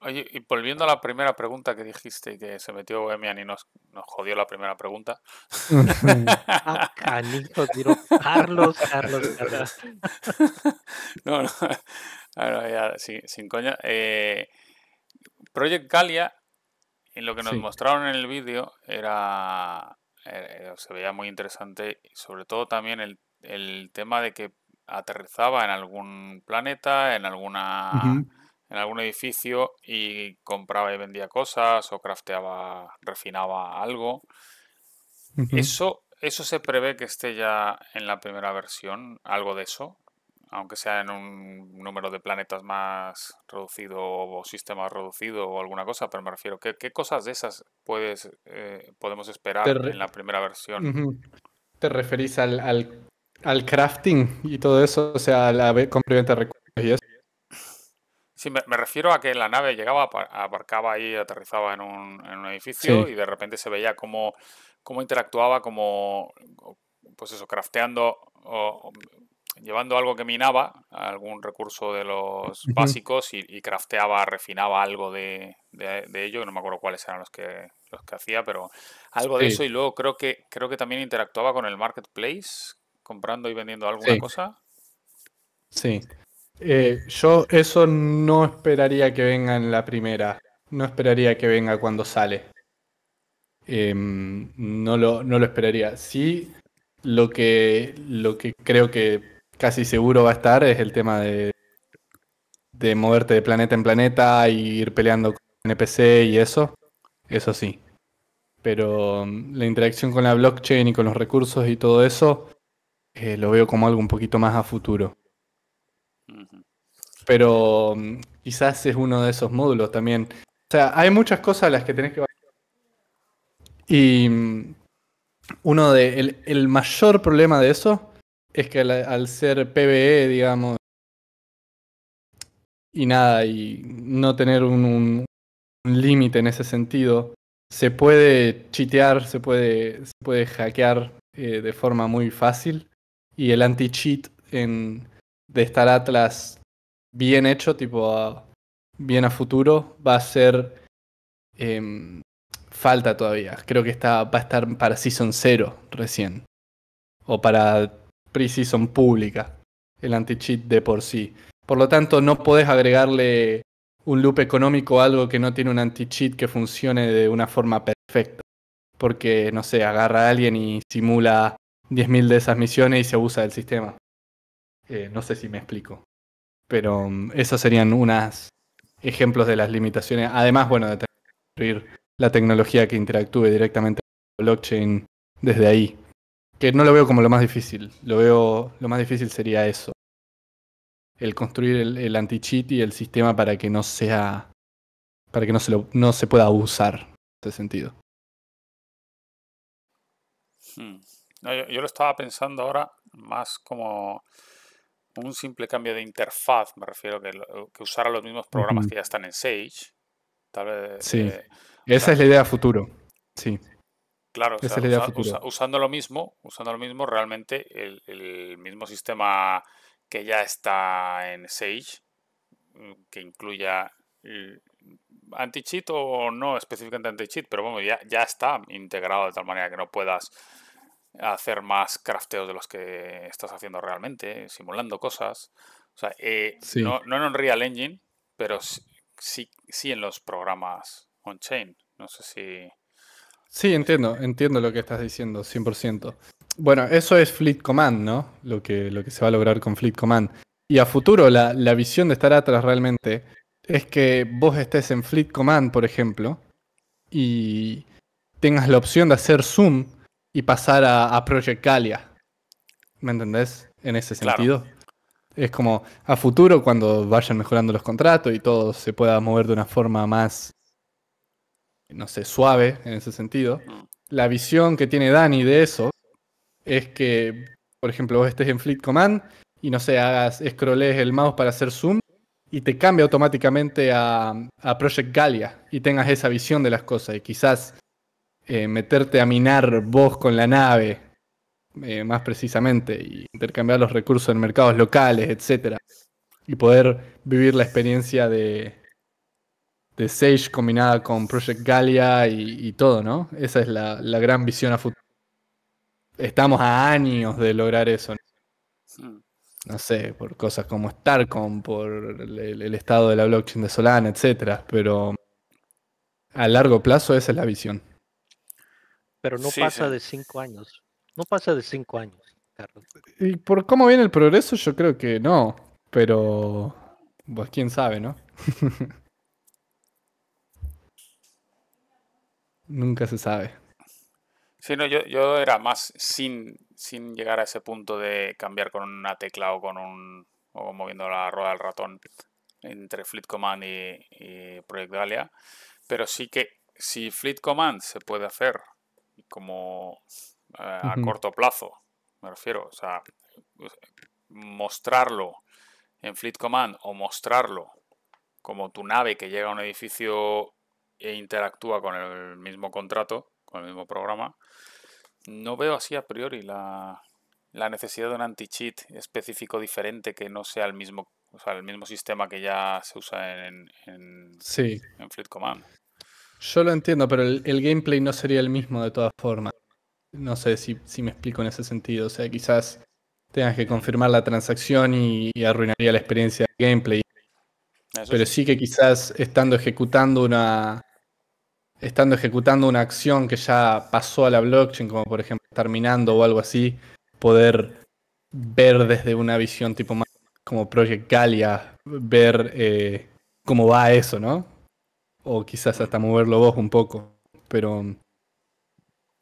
Oye, y volviendo a la primera pregunta que dijiste, que se metió Bohemian y nos, nos jodió la primera pregunta. ah, Carlos, Carlos, no, no. ya, sin, coña. Eh, Project Galia, en lo que nos mostraron en el vídeo, era, eh, eh, se veía muy interesante, sobre todo también el, el tema de que aterrizaba en algún planeta, en alguna en algún edificio y compraba y vendía cosas o crafteaba, refinaba algo. Eso eso se prevé que esté ya en la primera versión, algo de eso, aunque sea en un número de planetas más reducido o sistema reducido o alguna cosa, pero me refiero, ¿qué, qué cosas de esas puedes, eh, podemos esperar en la primera versión? ¿Te referís al, al, crafting y todo eso? O sea, a la compra y venta de recursos y eso. Sí, me, refiero a que la nave llegaba, aparcaba ahí, aterrizaba en un, edificio y de repente se veía cómo, cómo interactuaba, como, pues eso, crafteando o, llevando algo que minaba, algún recurso de los básicos y, crafteaba, refinaba algo de, ello, no me acuerdo cuáles eran los que, los que hacía, pero algo de eso y luego creo que, creo que también interactuaba con el marketplace, comprando y vendiendo alguna cosa. Sí, eh, yo eso no esperaría que venga en la primera. No esperaría que venga cuando sale. Em, no, lo, esperaría. Sí, lo que, creo que casi seguro va a estar es el tema de, moverte de planeta en planeta y ir peleando con NPC y eso. Eso sí. Pero em, la interacción con la blockchain y con los recursos y todo eso eh, lo veo como algo un poquito más a futuro pero mm, quizás es uno de esos módulos también. O sea, hay muchas cosas a las que tenés que... Y mm, uno de... El, mayor problema de eso es que al, ser PBE, digamos, y nada, y no tener un, límite en ese sentido, se puede chitear, se puede, se puede hackear eh, de forma muy fácil. Y el anti-cheat en de estar Atlas bien hecho, tipo bien a futuro, va a ser em, falta todavía. Creo que está, va a estar para Season 0 recién. O para Pre-Season pública, el anti-cheat de por sí. Por lo tanto, no podés agregarle un loop económico a algo que no tiene un anti-cheat que funcione de una forma perfecta. Porque, no sé, agarra a alguien y simula 10.000 de esas misiones y se abusa del sistema. Eh, no sé si me explico. Pero mm, esos serían unos ejemplos de las limitaciones. Además, bueno, de construir la tecnología que interactúe directamente con blockchain desde ahí. Que no lo veo como lo más difícil. Lo veo, lo más difícil sería eso. El construir el, el anti-cheat y el sistema para que no sea. para que no se, no se pueda abusar en ese sentido. Hmm. yo lo estaba pensando ahora más como un simple cambio de interfaz, me refiero que, que usara los mismos programas que ya están en Sage. Tal vez, sí, eh, esa es la idea futuro. Sí. Claro, esa es la idea futuro. usando lo mismo, usando lo mismo, realmente el, mismo sistema que ya está en Sage, mm, que incluya mm, anti-cheat o no específicamente anti-cheat, pero bueno, ya, ya está integrado de tal manera que no puedas hacer más crafteos de los que estás haciendo realmente, simulando cosas. O sea, eh, no, no, en real Engine, pero sí, sí, en los programas on-chain. No sé si... Sí, entiendo, entiendo lo que estás diciendo, 100%. Bueno, eso es Fleet Command, ¿no? Lo que, lo que se va a lograr con Fleet Command. Y a futuro, la, la visión de estar atrás realmente es que vos estés en Fleet Command, por ejemplo, y tengas la opción de hacer zoom y pasar a, Project Galia. ¿Me entendés? En ese sentido. Es como a futuro, cuando vayan mejorando los contratos y todo se pueda mover de una forma más, no sé, suave en ese sentido. La visión que tiene Dani de eso es que, por ejemplo, vos estés en Fleet Command y no sé, hagas, scrollees el mouse para hacer zoom y te cambia automáticamente a, a Project Galia y tengas esa visión de las cosas y quizás eh, meterte a minar vos con la nave, eh, más precisamente, y intercambiar los recursos en mercados locales, Etcétera Y poder vivir la experiencia de, de Sage combinada con Project Galia y, todo, ¿no? Esa es la, gran visión a futuro. Estamos a años de lograr eso. ¿no? sé, por cosas como Starcom, por el, el, estado de la blockchain de Solana, etcétera, pero a largo plazo esa es la visión pero no pasa de cinco años. No pasa de cinco años, Carlos. Y por cómo viene el progreso, yo creo que no, pero pues quién sabe, ¿no? Nunca se sabe. Sí, no, yo, era más sin, sin llegar a ese punto de cambiar con una tecla o con un o moviendo la rueda del ratón entre Fleet Command y, Project Galia. Pero sí que si Fleet Command se puede hacer como eh, a corto plazo, me refiero, o sea, pues, mostrarlo en Fleet Command o mostrarlo como tu nave que llega a un edificio e interactúa con el mismo contrato, con el mismo programa, no veo así a priori la, necesidad de un anti-cheat específico diferente que no sea el mismo, o sea, el mismo sistema que ya se usa en, en, sí. en Fleet Command. Yo lo entiendo, pero el, gameplay no sería el mismo de todas formas. No sé si, me explico en ese sentido. O sea, quizás tengas que confirmar la transacción y, arruinaría la experiencia del gameplay. pero sí. que quizás estando ejecutando una. Estando ejecutando una acción que ya pasó a la blockchain, como por ejemplo terminando o algo así, poder ver desde una visión tipo más como Project Galia, ver eh, cómo va eso, ¿no? o quizás hasta moverlo vos un poco. Pero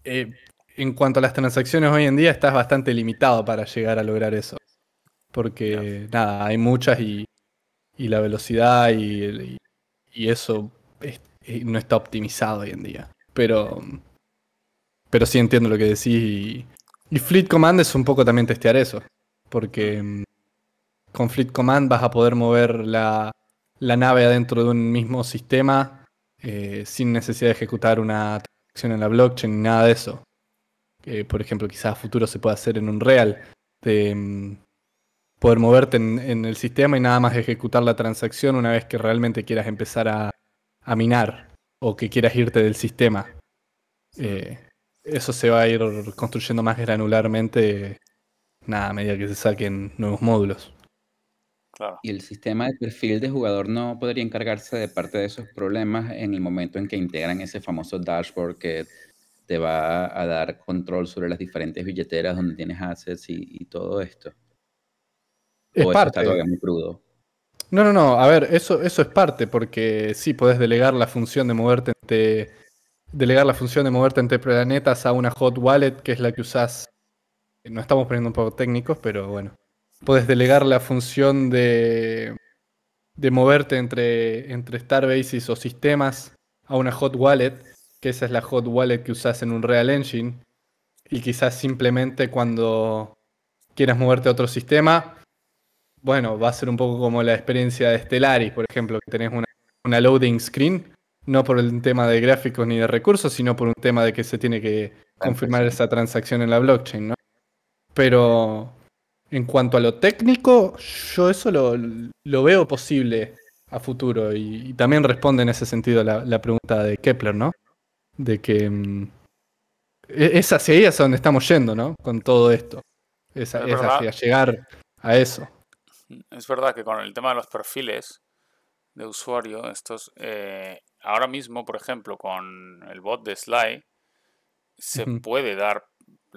eh, en cuanto a las transacciones hoy en día, estás bastante limitado para llegar a lograr eso. Porque nada, hay muchas y, y la velocidad y, y, eso eh, no está optimizado hoy en día. Pero, pero sí entiendo lo que decís y Fleet Command es un poco también testear eso. Porque con Fleet Command vas a poder mover la, la nave adentro de un mismo sistema eh, sin necesidad de ejecutar una transacción en la blockchain ni nada de eso. por ejemplo, quizás a futuro se pueda hacer en un real, de mm, poder moverte en, el sistema y nada más ejecutar la transacción una vez que realmente quieras empezar a, minar o que quieras irte del sistema. Eh, eso se va a ir construyendo más granularmente nada, a medida que se saquen nuevos módulos. Y el sistema de perfil de jugador no podría encargarse de parte de esos problemas en el momento en que integran ese famoso dashboard que te va a dar control sobre las diferentes billeteras donde tienes assets y, todo esto. Es o parte. Está muy crudo. No, no, no. A ver, eso, eso es parte, porque sí puedes delegar la función de moverte entre. Delegar la función de moverte entre planetas a una hot wallet, que es la que usás. No estamos poniendo un poco técnicos, pero bueno. Puedes delegar la función de, moverte entre, entre Starbases o sistemas a una hot wallet, que esa es la hot wallet que usas en un Real Engine. Y quizás simplemente cuando quieras moverte a otro sistema, bueno, va a ser un poco como la experiencia de Stellaris, por ejemplo, que tenés una, una loading screen, no por el tema de gráficos ni de recursos, sino por un tema de que se tiene que confirmar esa transacción en la blockchain, ¿no? Pero en cuanto a lo técnico, yo eso lo, veo posible a futuro y, también responde en ese sentido la, pregunta de Kepler, ¿no? De que mm, e, es hacia ahí hacia donde estamos yendo, ¿no? Con todo esto. Es, hacia llegar a eso. Es verdad que con el tema de los perfiles de usuario, estos, eh, ahora mismo, por ejemplo, con el bot de Sly, se puede dar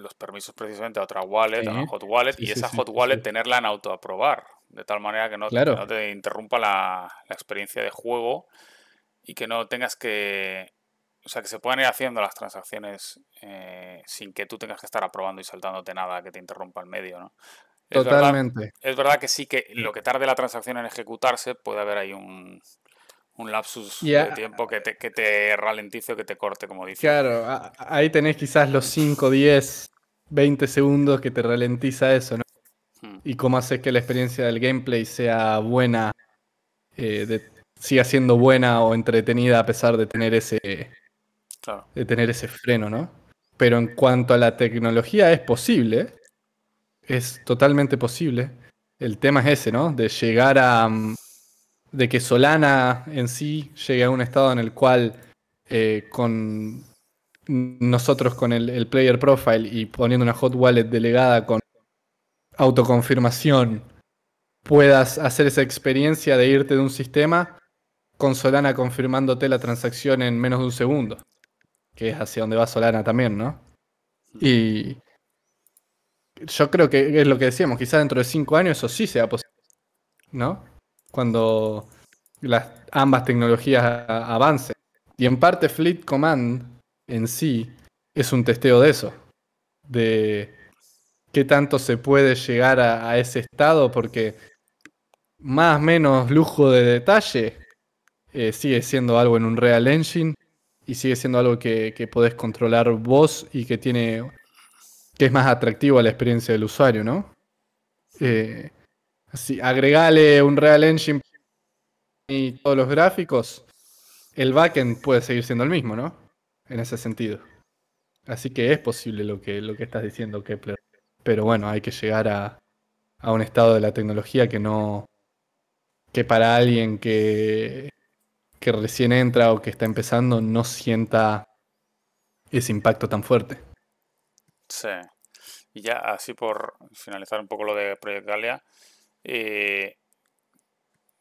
los permisos precisamente a otra wallet, a a hot wallet, y esa hot wallet tenerla en autoaprobar, de tal manera que no, te, interrumpa la, experiencia de juego y que no tengas que... O sea, que se puedan ir haciendo las transacciones eh, sin que tú tengas que estar aprobando y saltándote nada que te interrumpa el medio, ¿no? Totalmente. es verdad que sí que mm. lo que tarde la transacción en ejecutarse puede haber ahí un, un lapsus de tiempo que te, que te ralentice o que te corte, como dices. Claro, ahí tenés quizás los 5, 10, 20 segundos que te ralentiza eso, ¿no? Hmm. Y cómo haces que la experiencia del gameplay sea buena, eh, siga siendo buena o entretenida a pesar de tener ese, de tener ese freno, ¿no? Pero en cuanto a la tecnología, es posible, es totalmente posible. El tema es ese, ¿no? De llegar a, mm, de que Solana en sí llegue a un estado en el cual eh, con nosotros con el, player profile y poniendo una hot wallet delegada con autoconfirmación puedas hacer esa experiencia de irte de un sistema con Solana confirmándote la transacción en menos de un segundo, que es hacia donde va Solana también, ¿no? Y yo creo que es lo que decíamos, quizás dentro de cinco años eso sí sea posible, ¿no? cuando las, ambas tecnologías avancen. Y en parte Fleet Command en sí es un testeo de eso, de qué tanto se puede llegar a, ese estado, porque más o menos lujo de detalle eh, sigue siendo algo en un Real Engine y sigue siendo algo que, podés controlar vos y que tiene que es más atractivo a la experiencia del usuario, ¿no? Eh, Así, agregale un Real Engine y todos los gráficos, el backend puede seguir siendo el mismo, ¿no? En ese sentido. Así que es posible lo que, lo que estás diciendo, Kepler. Pero bueno, hay que llegar a, a un estado de la tecnología que no. que para alguien que, que recién entra o que está empezando no sienta ese impacto tan fuerte. Sí. Y ya así por finalizar un poco lo de Project eh,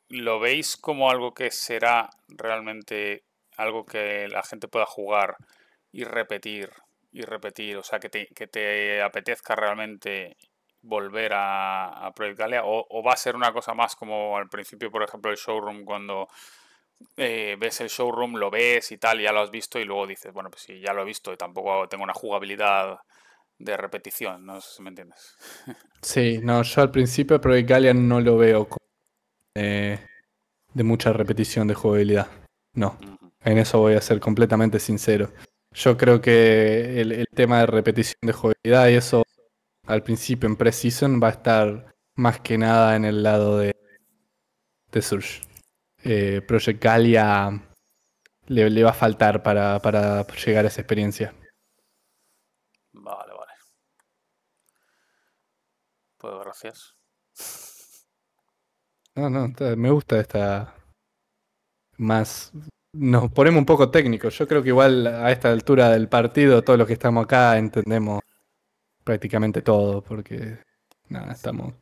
¿lo veis como algo que será realmente algo que la gente pueda jugar y repetir y repetir? O sea, que te, apetezca realmente volver a, a Project o, va a ser una cosa más como al principio, por ejemplo, el showroom cuando eh, ves el showroom, lo ves y tal, ya lo has visto y luego dices, bueno, pues sí ya lo he visto y tampoco tengo una jugabilidad de repetición, no sé si me entiendes. Sí, no, yo al principio Project Galia no lo veo como, de mucha repetición de jugabilidad. No, en eso voy a ser completamente sincero. Yo creo que el, tema de repetición de jugabilidad y eso al principio en Precision va a estar más que nada en el lado de, de Surge. Eh, Project Galia le, va a faltar para llegar a esa experiencia. Pues, gracias. No, no, me gusta esta. Más. Nos ponemos un poco técnicos. Yo creo que igual a esta altura del partido, todos los que estamos acá entendemos prácticamente todo, porque. Nada, estamos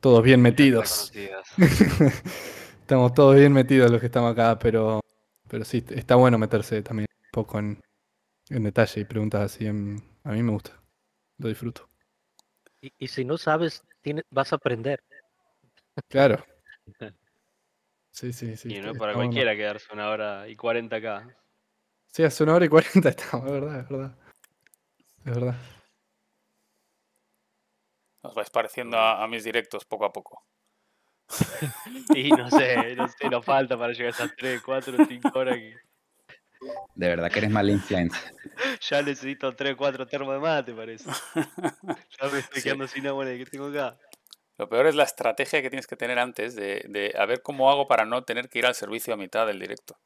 todos bien metidos. estamos todos bien metidos los que estamos acá, pero. Pero sí, está bueno meterse también un poco en, detalle y preguntas así. a mí me gusta. Lo disfruto. Y, si no sabes, vas a aprender. Claro. Sí, sí, sí. Y no para cualquiera quedarse una hora y cuarenta acá. Sí, hace una hora y cuarenta estamos, es verdad, es verdad. Es verdad. Nos vais pareciendo a, mis directos poco a poco. y no sé, no sé, nos falta para llegar a esas 3, 4, 5 horas que de verdad que eres mala influencia. ya necesito 3 o 4 termos de mate, parece. ya me estoy quedando sin agua ¿Qué tengo acá. Lo peor es la estrategia que tienes que tener antes de, de a ver cómo hago para no tener que ir al servicio a mitad del directo.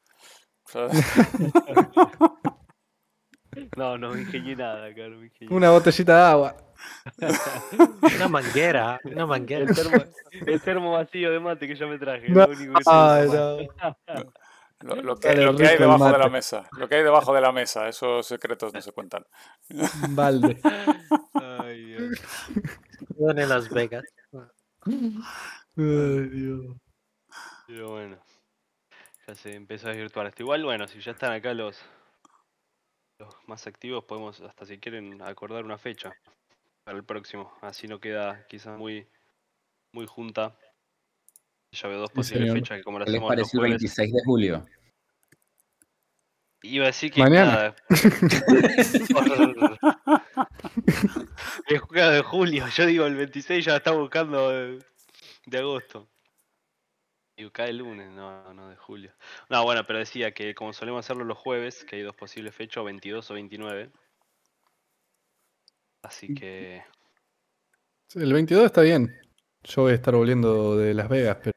No, no me ingenié nada, claro, Una botellita de agua. una manguera, una manguera. El termo, termo, vacío de mate que yo me traje. No, lo único ah, no. Lo, que, hay debajo de la mesa. Lo que hay debajo de la mesa. Esos secretos no se cuentan. Valde. Ay, Dios. En Las Vegas. Ay, Dios. Pero bueno. Ya se empezó a desvirtuar esto. Igual, bueno, si ya están acá los, los más activos, podemos hasta si quieren acordar una fecha para el próximo. Así no queda quizás muy, muy junta ya veo dos posibles fechas que como lo hacemos les pareció el 26 de julio? Iba a decir que mañana. El jugado de julio, yo digo el 26 ya está buscando eh, de, agosto. Y el lunes, no, no de julio. No, bueno, pero decía que como solemos hacerlo los jueves, que hay dos posibles fechas, 22 o 29. Así que... El 22 está bien. Yo voy a estar volviendo de Las Vegas, pero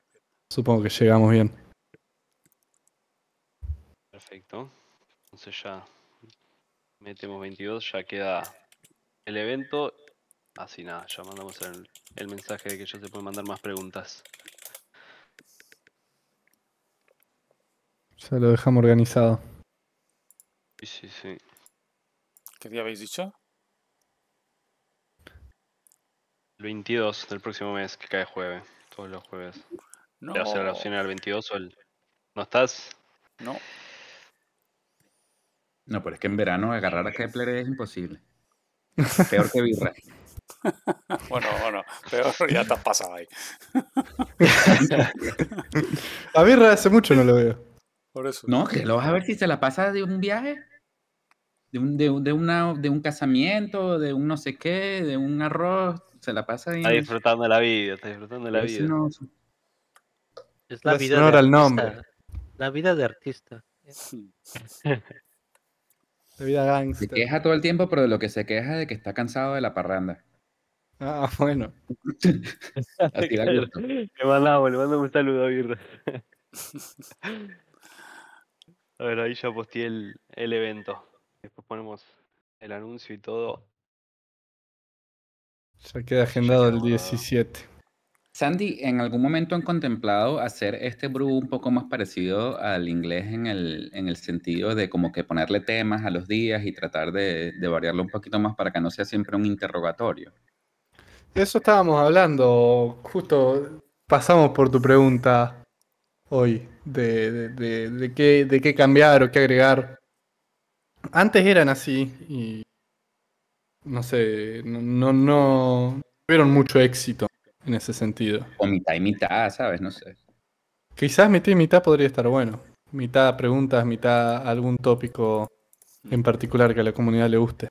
Supongo que llegamos bien. Perfecto. Entonces ya metemos 22, ya queda el evento. Así nada, ya mandamos el, mensaje de que ya se pueden mandar más preguntas. Ya lo dejamos organizado. Sí, sí, sí. ¿Qué día habéis dicho? El 22 del próximo mes, que cae jueves, todos los jueves. No. la opción al 22 o el... ¿No estás? No. No, pero es que en verano agarrar a Kepler es imposible. Peor que birra. bueno, bueno, peor ya te has pasado ahí. a birra hace mucho no lo veo. Por eso. No, que lo vas a ver si se la pasa de un viaje. De un, de, de, una, de un casamiento, de un no sé qué, de un arroz, se la pasa ahí. Está disfrutando la vida, está disfrutando de la vida. Es la, vida de La vida de artista. la vida Se queja todo el tiempo, pero de lo que se queja es de que está cansado de la parranda. Ah, bueno. Le mandamos, un saludo a Birra. a ver, ahí ya posté el, el evento. Después ponemos el anuncio y todo. Ya queda agendado el 17. Sandy, ¿en algún momento han contemplado hacer este brew un poco más parecido al inglés en el, sentido de como que ponerle temas a los días y tratar de, variarlo un poquito más para que no sea siempre un interrogatorio? Eso estábamos hablando, justo pasamos por tu pregunta hoy, de, de, de qué, de qué cambiar o qué agregar. Antes eran así y no sé, no, no tuvieron mucho éxito en ese sentido. O mitad y mitad, ¿sabes? No sé. Quizás mitad y mitad podría estar bueno. Mitad preguntas, mitad algún tópico en particular que a la comunidad le guste.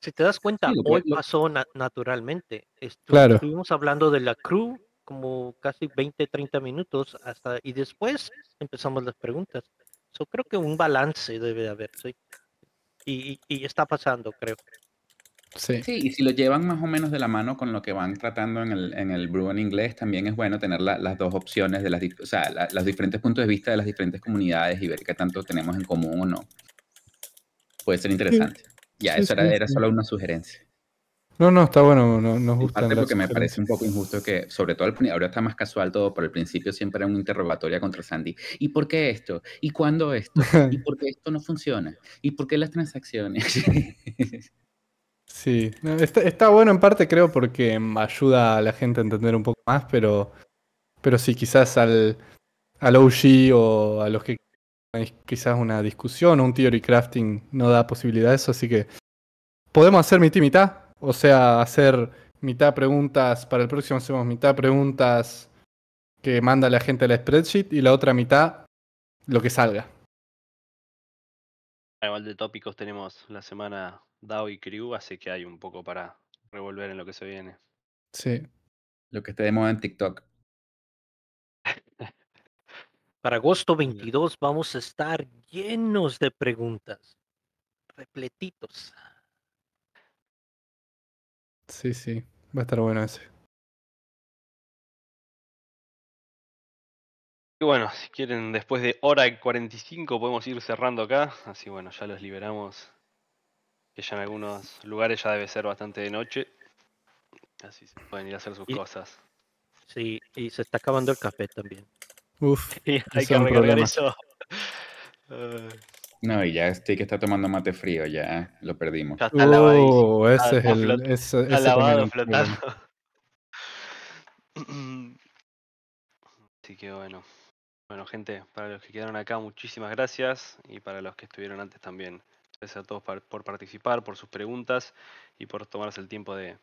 Si te das cuenta, hoy pasó naturalmente. Estuvimos hablando de la crew como casi 20, 30 minutos hasta y después empezamos las preguntas. Yo creo que un balance debe de haber, sí. y está pasando, creo. Sí. sí. y si lo llevan más o menos de la mano con lo que van tratando en el, en el brew en inglés, también es bueno tener las dos opciones, de las, o sea, los diferentes puntos de vista de las diferentes comunidades y ver qué tanto tenemos en común o no. Puede ser interesante. Ya, eso era, solo una sugerencia. No, no, está bueno, no, nos gusta. Aparte porque me parece un poco injusto que, sobre todo al ahora está más casual todo, pero al principio siempre era una interrogatoria contra Sandy. ¿Y por qué esto? ¿Y cuándo esto? ¿Y por qué esto no funciona? ¿Y por qué las transacciones? Sí, está, bueno en parte creo porque ayuda a la gente a entender un poco más, pero, pero sí, quizás al, OG o a los que quizás una discusión o un theory crafting no da posibilidad eso, así que podemos hacer mitad mitad, o sea, hacer mitad preguntas, para el próximo hacemos mitad preguntas que manda la gente a la spreadsheet y la otra mitad lo que salga. Igual de tópicos tenemos la semana DAO y Crew, así que hay un poco para revolver en lo que se viene. Sí. Lo que moda en TikTok. Para agosto 22 vamos a estar llenos de preguntas, repletitos. Sí, sí, va a estar bueno ese. Y bueno, si quieren, después de hora y 45 podemos ir cerrando acá. Así bueno, ya los liberamos que ya en algunos lugares ya debe ser bastante de noche. Así se pueden ir a hacer sus cosas. Sí, y se está acabando el café también. Uf, hay que recargar eso. no, y ya este que está tomando mate frío, ya ¿eh? lo perdimos. Ya está lavado, flotando. Así que bueno. Bueno, gente, para los que quedaron acá, muchísimas gracias. Y para los que estuvieron antes también. Gracias a todos por participar, por sus preguntas y por tomarse el tiempo de,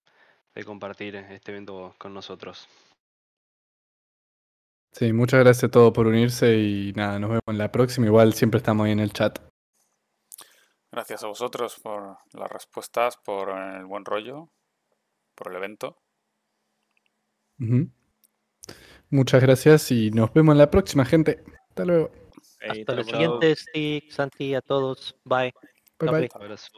compartir este evento con nosotros. Sí, muchas gracias a todos por unirse y nada, nos vemos en la próxima. Igual siempre estamos ahí en el chat. Gracias a vosotros por las respuestas, por el buen rollo, por el evento. Muchas gracias y nos vemos en la próxima, gente. Hasta luego. Hasta los siguientes, Santi, a todos. Bye. Bye, bye. Abraço.